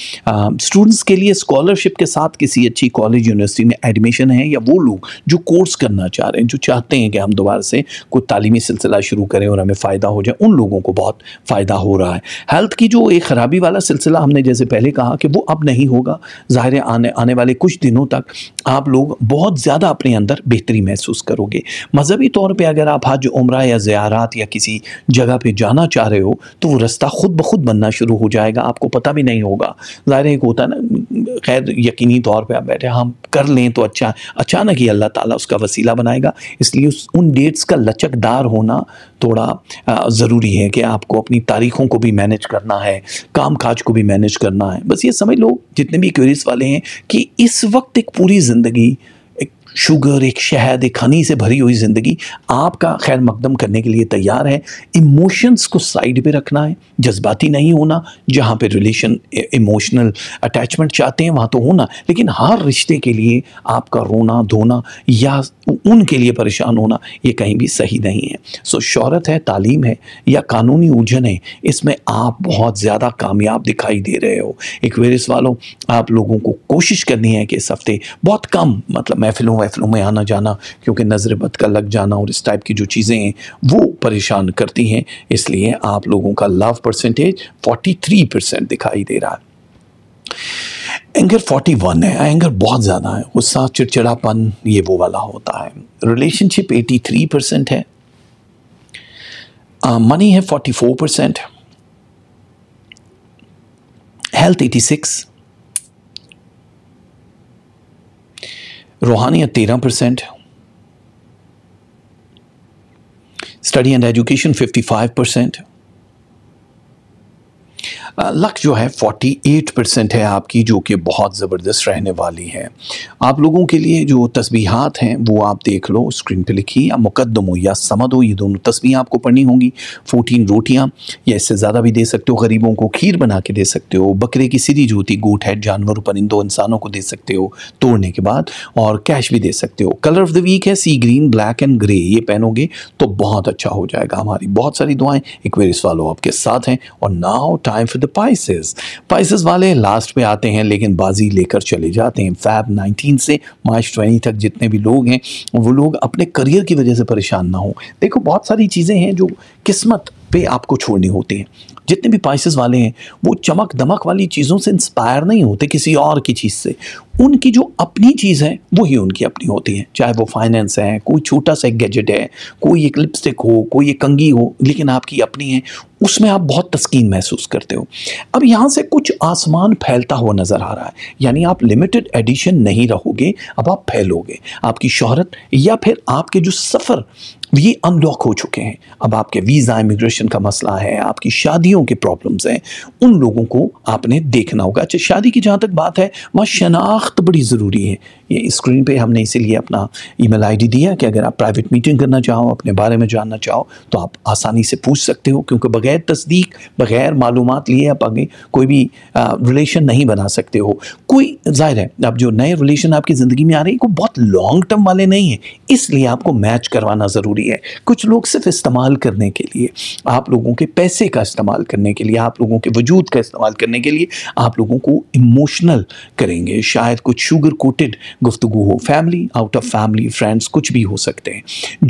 स्टूडेंट्स के लिए स्कॉलरशिप के साथ किसी अच्छी कॉलेज यूनिवर्सिटी में एडमिशन है या वो लोग जो कोर्स करना चाह रहे हैं जो चाहते हैं कि हम दोबारा से कोई तालीमी सिलसिला शुरू करें और हमें फ़ायदा हो जाए उन लोगों को बहुत फ़ायदा हो रहा है हेल्थ की जो एक ख़राबी वाला सिलसिला हमने जैसे पहले कहा कि वो अब नहीं होगा ज़ाहिर आने आने वाले कुछ दिनों तक आप लोग बहुत ज़्यादा अपने अंदर बेहतरी महसूस करोगे मजहबी तौर पर अगर आप हज उम्र या ज़्यारात या किसी जगह पर जाना चाह रहे हो तो वो रास्ता खुद ब खुद बनना शुरू हो जाएगा आपको पता भी नहीं होगा ज़ाहिर एक होता है ना खैर यकीनी तौर पर आप बैठे हम कर लें तो अच्छा अचानक ही अल्लाह ताली उसका वसीला बनाएगा इसलिए उस उन डेट्स का लचकदार होना थोड़ा ज़रूरी है कि आपको अपनी तारीखों को भी मैनेज करना है काम काज को भी मैनेज करना है बस ये समझ लो जितने भी क्वेरीज वाले हैं कि इस वक्त एक पूरी ज़िंदगी शुगर एक शहद एक हनी से भरी हुई ज़िंदगी आपका खैर मकदम करने के लिए तैयार है इमोशंस को साइड पे रखना है जज्बाती नहीं होना जहाँ पे रिलेशन इमोशनल अटैचमेंट चाहते हैं वहाँ तो होना लेकिन हर रिश्ते के लिए आपका रोना धोना या उनके लिए परेशान होना ये कहीं भी सही नहीं है सो शहरत है तालीम है या कानूनी उलझन है इसमें आप बहुत ज़्यादा कामयाब दिखाई दे रहे हो एक वेरिस वालों आप लोगों को कोशिश करनी है कि इस हफ्ते बहुत कम मतलब महफिलों महफिलों में आना जाना क्योंकि नज़र बद का लग जाना और इस टाइप की जो चीज़ें हैं वो परेशान करती हैं इसलिए आप लोगों का लव परसेंटेज 43 परसेंट दिखाई दे रहा है एंगर 41 है एंगर बहुत ज़्यादा है गुस्सा चिड़चिड़ापन ये वो वाला होता है रिलेशनशिप 83 परसेंट है मनी uh, है 44 परसेंट हेल्थ 86 रूहानियत तेरह percent study and education fifty five percent luck uh, जो है 48 परसेंट है आपकी जो कि बहुत ज़बरदस्त रहने वाली है आप लोगों के लिए जो तस्बीहात हैं वो आप देख लो स्क्रीन पे लिखी या मुकदम हो या समद हो ये दोनों तस्वीरें आपको पढ़नी होंगी 14 रोटियाँ या इससे ज़्यादा भी दे सकते हो गरीबों को खीर बना के दे सकते हो बकरे की सीधी होती गोट है जानवरों परिंदों इंसानों को दे सकते हो तोड़ने के बाद और कैश भी दे सकते हो कलर ऑफ द वीक है sea green black and grey ये पहनोगे तो बहुत अच्छा हो जाएगा हमारी बहुत सारी दुआएं एक वेरिस वालों आपके साथ हैं और now time for the the Pisces Pisces वाले लास्ट पे आते हैं लेकिन बाजी लेकर चले जाते हैं फैब 19 से मार्च 20 तक जितने भी लोग हैं वो लोग अपने करियर की वजह से परेशान ना हो देखो बहुत सारी चीज़ें हैं जो किस्मत पे आपको छोड़नी होती हैं जितने भी पाइसेस वाले हैं वो चमक दमक वाली चीज़ों से इंस्पायर नहीं होते किसी और की चीज़ से उनकी जो अपनी चीज़ है वही उनकी अपनी होती है चाहे वो फाइनेंस है कोई छोटा सा एक गैजेट है कोई एक लिपस्टिक हो कोई एक कंगी हो लेकिन आपकी अपनी है उसमें आप बहुत तस्कीन महसूस करते हो अब यहाँ से कुछ आसमान फैलता हुआ नज़र आ रहा है यानी आप लिमिटेड एडिशन नहीं रहोगे अब आप फैलोगे आपकी शहरत या फिर आपके जो सफ़र ये अनलॉक हो चुके हैं अब आपके वीज़ा इमिग्रेशन का मसला है आपकी शादियों के प्रॉब्लम्स हैं उन लोगों को आपने देखना होगा अच्छा शादी की जहाँ तक बात है वहाँ शनाख्त वक्त बड़ी ज़रूरी है ये स्क्रीन पे हमने इसीलिए अपना ईमेल आईडी दिया कि अगर आप प्राइवेट मीटिंग करना चाहो अपने बारे में जानना चाहो तो आप आसानी से पूछ सकते हो क्योंकि बगैर तस्दीक बगैर मालूम लिए आप आगे कोई भी रिलेशन नहीं बना सकते हो कोई जाहिर है अब जो नए रिलेशन आपकी ज़िंदगी में आ रहे हैं वो बहुत लॉन्ग टर्म वाले नहीं हैं इसलिए आपको मैच करवाना ज़रूरी है कुछ लोग सिर्फ इस्तेमाल करने के लिए आप लोगों के पैसे का इस्तेमाल करने के लिए आप लोगों के वजूद का इस्तेमाल करने के लिए आप लोगों को इमोशनल करेंगे शायद कुछ शुगर कोटेड गुफ्तु हो family out of family friends कुछ भी हो सकते हैं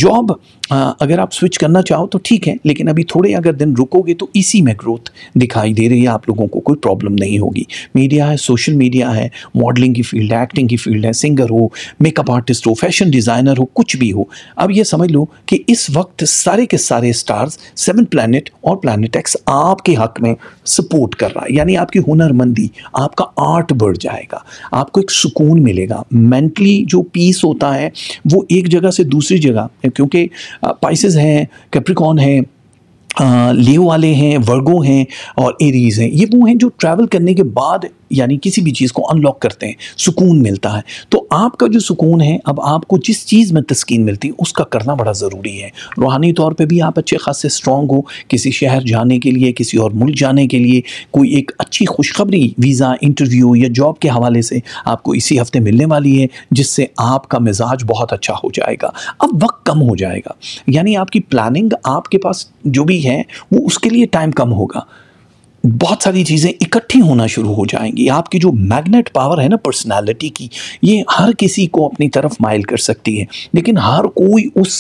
जॉब अगर आप स्विच करना चाहो तो ठीक है लेकिन अभी थोड़े अगर दिन रुकोगे तो इसी में ग्रोथ दिखाई दे रही है आप लोगों को कोई प्रॉब्लम नहीं होगी मीडिया है सोशल मीडिया है मॉडलिंग की फील्ड है एक्टिंग की फील्ड है सिंगर हो मेकअप आर्टिस्ट हो फैशन डिज़ाइनर हो कुछ भी हो अब ये समझ लो कि इस वक्त सारे के सारे स्टार्स सेवन प्लानट और प्लानट एक्स आपके हक में सपोर्ट कर रहा है यानी आपकी हुनरमंदी आपका आर्ट बढ़ जाएगा आपको एक सुकून मिलेगा मेंटली जो पीस होता है वो एक जगह से दूसरी जगह क्योंकि पाइसिस हैं कैप्रिकॉन हैं लियो वाले हैं वर्गो हैं और एरीज हैं ये वो हैं जो ट्रैवल करने के बाद यानी किसी भी चीज़ को अनलॉक करते हैं सुकून मिलता है तो आपका जो सुकून है अब आपको जिस चीज़ में तस्कीन मिलती है उसका करना बड़ा ज़रूरी है रूहानी तौर पे भी आप अच्छे खासे स्ट्रॉन्ग हो किसी शहर जाने के लिए किसी और मुल्क जाने के लिए कोई एक अच्छी खुशखबरी वीज़ा इंटरव्यू या जॉब के हवाले से आपको इसी हफ्ते मिलने वाली है जिससे आपका मिजाज बहुत अच्छा हो जाएगा अब वक्त कम हो जाएगा यानी आपकी प्लानिंग आपके पास जो भी है वो उसके लिए टाइम कम होगा बहुत सारी चीज़ें इकट्ठी होना शुरू हो जाएंगी आपकी जो मैग्नेट पावर है ना पर्सनालिटी की ये हर किसी को अपनी तरफ माइल कर सकती है लेकिन हर कोई उस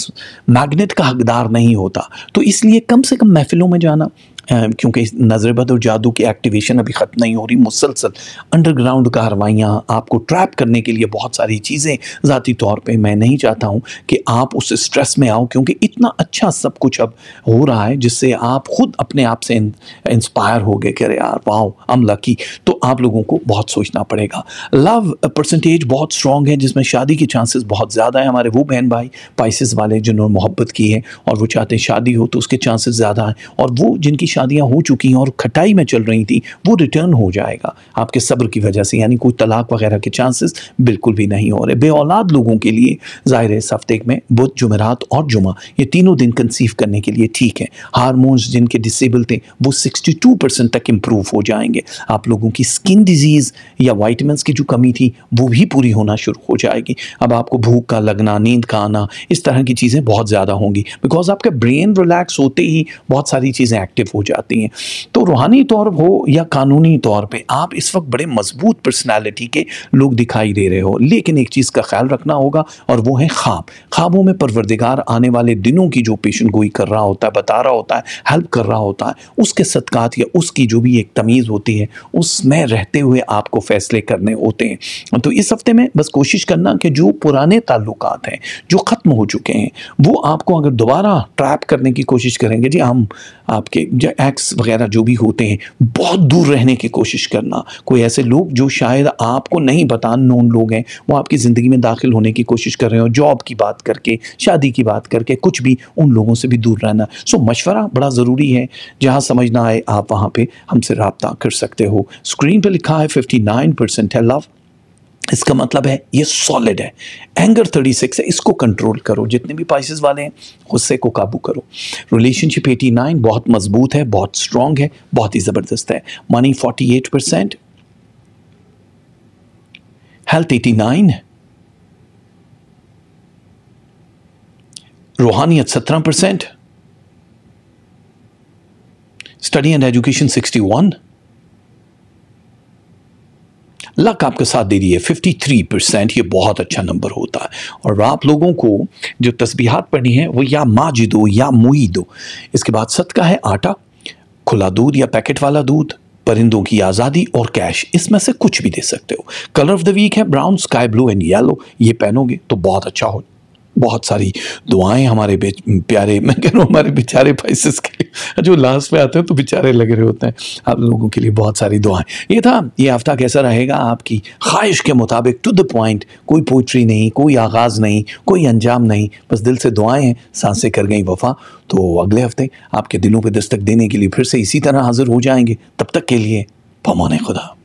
मैग्नेट का हकदार नहीं होता तो इसलिए कम से कम महफिलों में जाना क्योंकि नजरबद और जादू की एक्टिवेशन अभी ख़त्म नहीं हो रही मुसलसल अंडरग्राउंड कार्रवाइयाँ आपको ट्रैप करने के लिए बहुत सारी चीज़ें ज़ाती तौर पर मैं नहीं चाहता हूँ कि आप उस स्ट्रेस में आओ क्योंकि इतना अच्छा सब कुछ अब हो रहा है जिससे आप ख़ुद अपने आप से इंस्पायर हो गए कि अरे यार पाओ हम लकी तो आप लोगों को बहुत सोचना पड़ेगा लव परसेंटेज बहुत स्ट्रॉन्ग है जिसमें शादी के चांसेस बहुत ज़्यादा है हमारे वो बहन भाई पाइसिस वाले जिन्होंने मोहब्बत की है और वो चाहते हैं शादी हो तो उसके चांसेस ज़्यादा हैं और वो जिनकी शादियां हो चुकी हैं और खटाई में चल रही थी वो रिटर्न हो जाएगा आपके सब्र की वजह से यानी कोई तलाक वगैरह के चांसेस बिल्कुल भी नहीं हो रहे बे औलाद लोगों के लिए ज़ाहिर है हफ्ते में बुध जुमेरात और जुमा ये तीनों दिन कंसीव करने के लिए ठीक है हारमोन्स जिनके डिसेबल थे वो टू परसेंट तक इम्प्रूव हो जाएंगे आप लोगों की स्किन डिजीज़ या वाइटमिन की जो कमी थी वो भी पूरी होना शुरू हो जाएगी अब आपको भूख का लगना नींद का आना इस तरह की चीज़ें बहुत ज़्यादा होंगी बिकॉज आपका ब्रेन रिलैक्स होते ही बहुत सारी चीज़ें एक्टिव हो जाती हैं तो रूहानी तौर हो या कानूनी तौर पे आप इस वक्त बड़े मजबूत पर्सनालिटी के लोग दिखाई दे रहे हो लेकिन एक चीज़ का ख्याल रखना होगा और वो है ख्वाब ख्वाबों में परवरदिगार आने वाले दिनों की जो पेशन गोई कर रहा होता है बता रहा होता है हेल्प कर रहा होता है उसके सदकात या उसकी जो भी एक तमीज़ होती है उसमें रहते हुए आपको फ़ैसले करने होते हैं तो इस हफ्ते में बस कोशिश करना कि जो पुराने ताल्लुक हैं जो ख़त्म हो चुके हैं वो आपको अगर दोबारा ट्रैप करने की कोशिश करेंगे जी हम आपके एक्स वगैरह जो भी होते हैं बहुत दूर रहने की कोशिश करना कोई ऐसे लोग जो शायद आपको नहीं बता नोन लोग हैं वो आपकी ज़िंदगी में दाखिल होने की कोशिश कर रहे हो जॉब की बात करके शादी की बात करके कुछ भी उन लोगों से भी दूर रहना सो मशवरा बड़ा ज़रूरी है जहाँ समझना आए आप वहाँ पर हमसे रबता कर सकते हो स्क्रीन पर लिखा है फिफ्टी नाइन परसेंट है लव इसका मतलब है ये सॉलिड है एंगर 36 है इसको कंट्रोल करो जितने भी पाइसिस वाले हैं गुस्से को काबू करो रिलेशनशिप 89 बहुत मजबूत है बहुत स्ट्रांग है बहुत ही ज़बरदस्त है मनी 48 परसेंट हेल्थ 89 रूहानियत 17 percent study and education 61 luck आपके साथ दे रही है थ्री परसेंट ये बहुत अच्छा नंबर होता है और आप लोगों को जो तस्बीहात पढ़नी है वो या माज दो या मुई दो इसके बाद सदका है आटा खुला दूध या पैकेट वाला दूध परिंदों की आज़ादी और कैश इसमें से कुछ भी दे सकते हो कलर ऑफ द वीक है brown sky blue and yellow ये पहनोगे तो बहुत अच्छा हो बहुत सारी दुआएं हमारे प्यारे मैं कह रहा हूँ हमारे बेचारे पाइसिस के जो लास्ट में आते हैं तो बेचारे लग रहे होते हैं आप लोगों के लिए बहुत सारी दुआएं ये था ये हफ्ता कैसा रहेगा आपकी ख्वाहिश के मुताबिक टू द पॉइंट कोई पोइट्री नहीं कोई आगाज़ नहीं कोई अंजाम नहीं बस दिल से दुआएं हैं सांसें कर गई वफा तो अगले हफ्ते आपके दिलों पर दस्तक देने के लिए फिर से इसी तरह हाजिर हो जाएंगे तब तक के लिए पमोन खुदा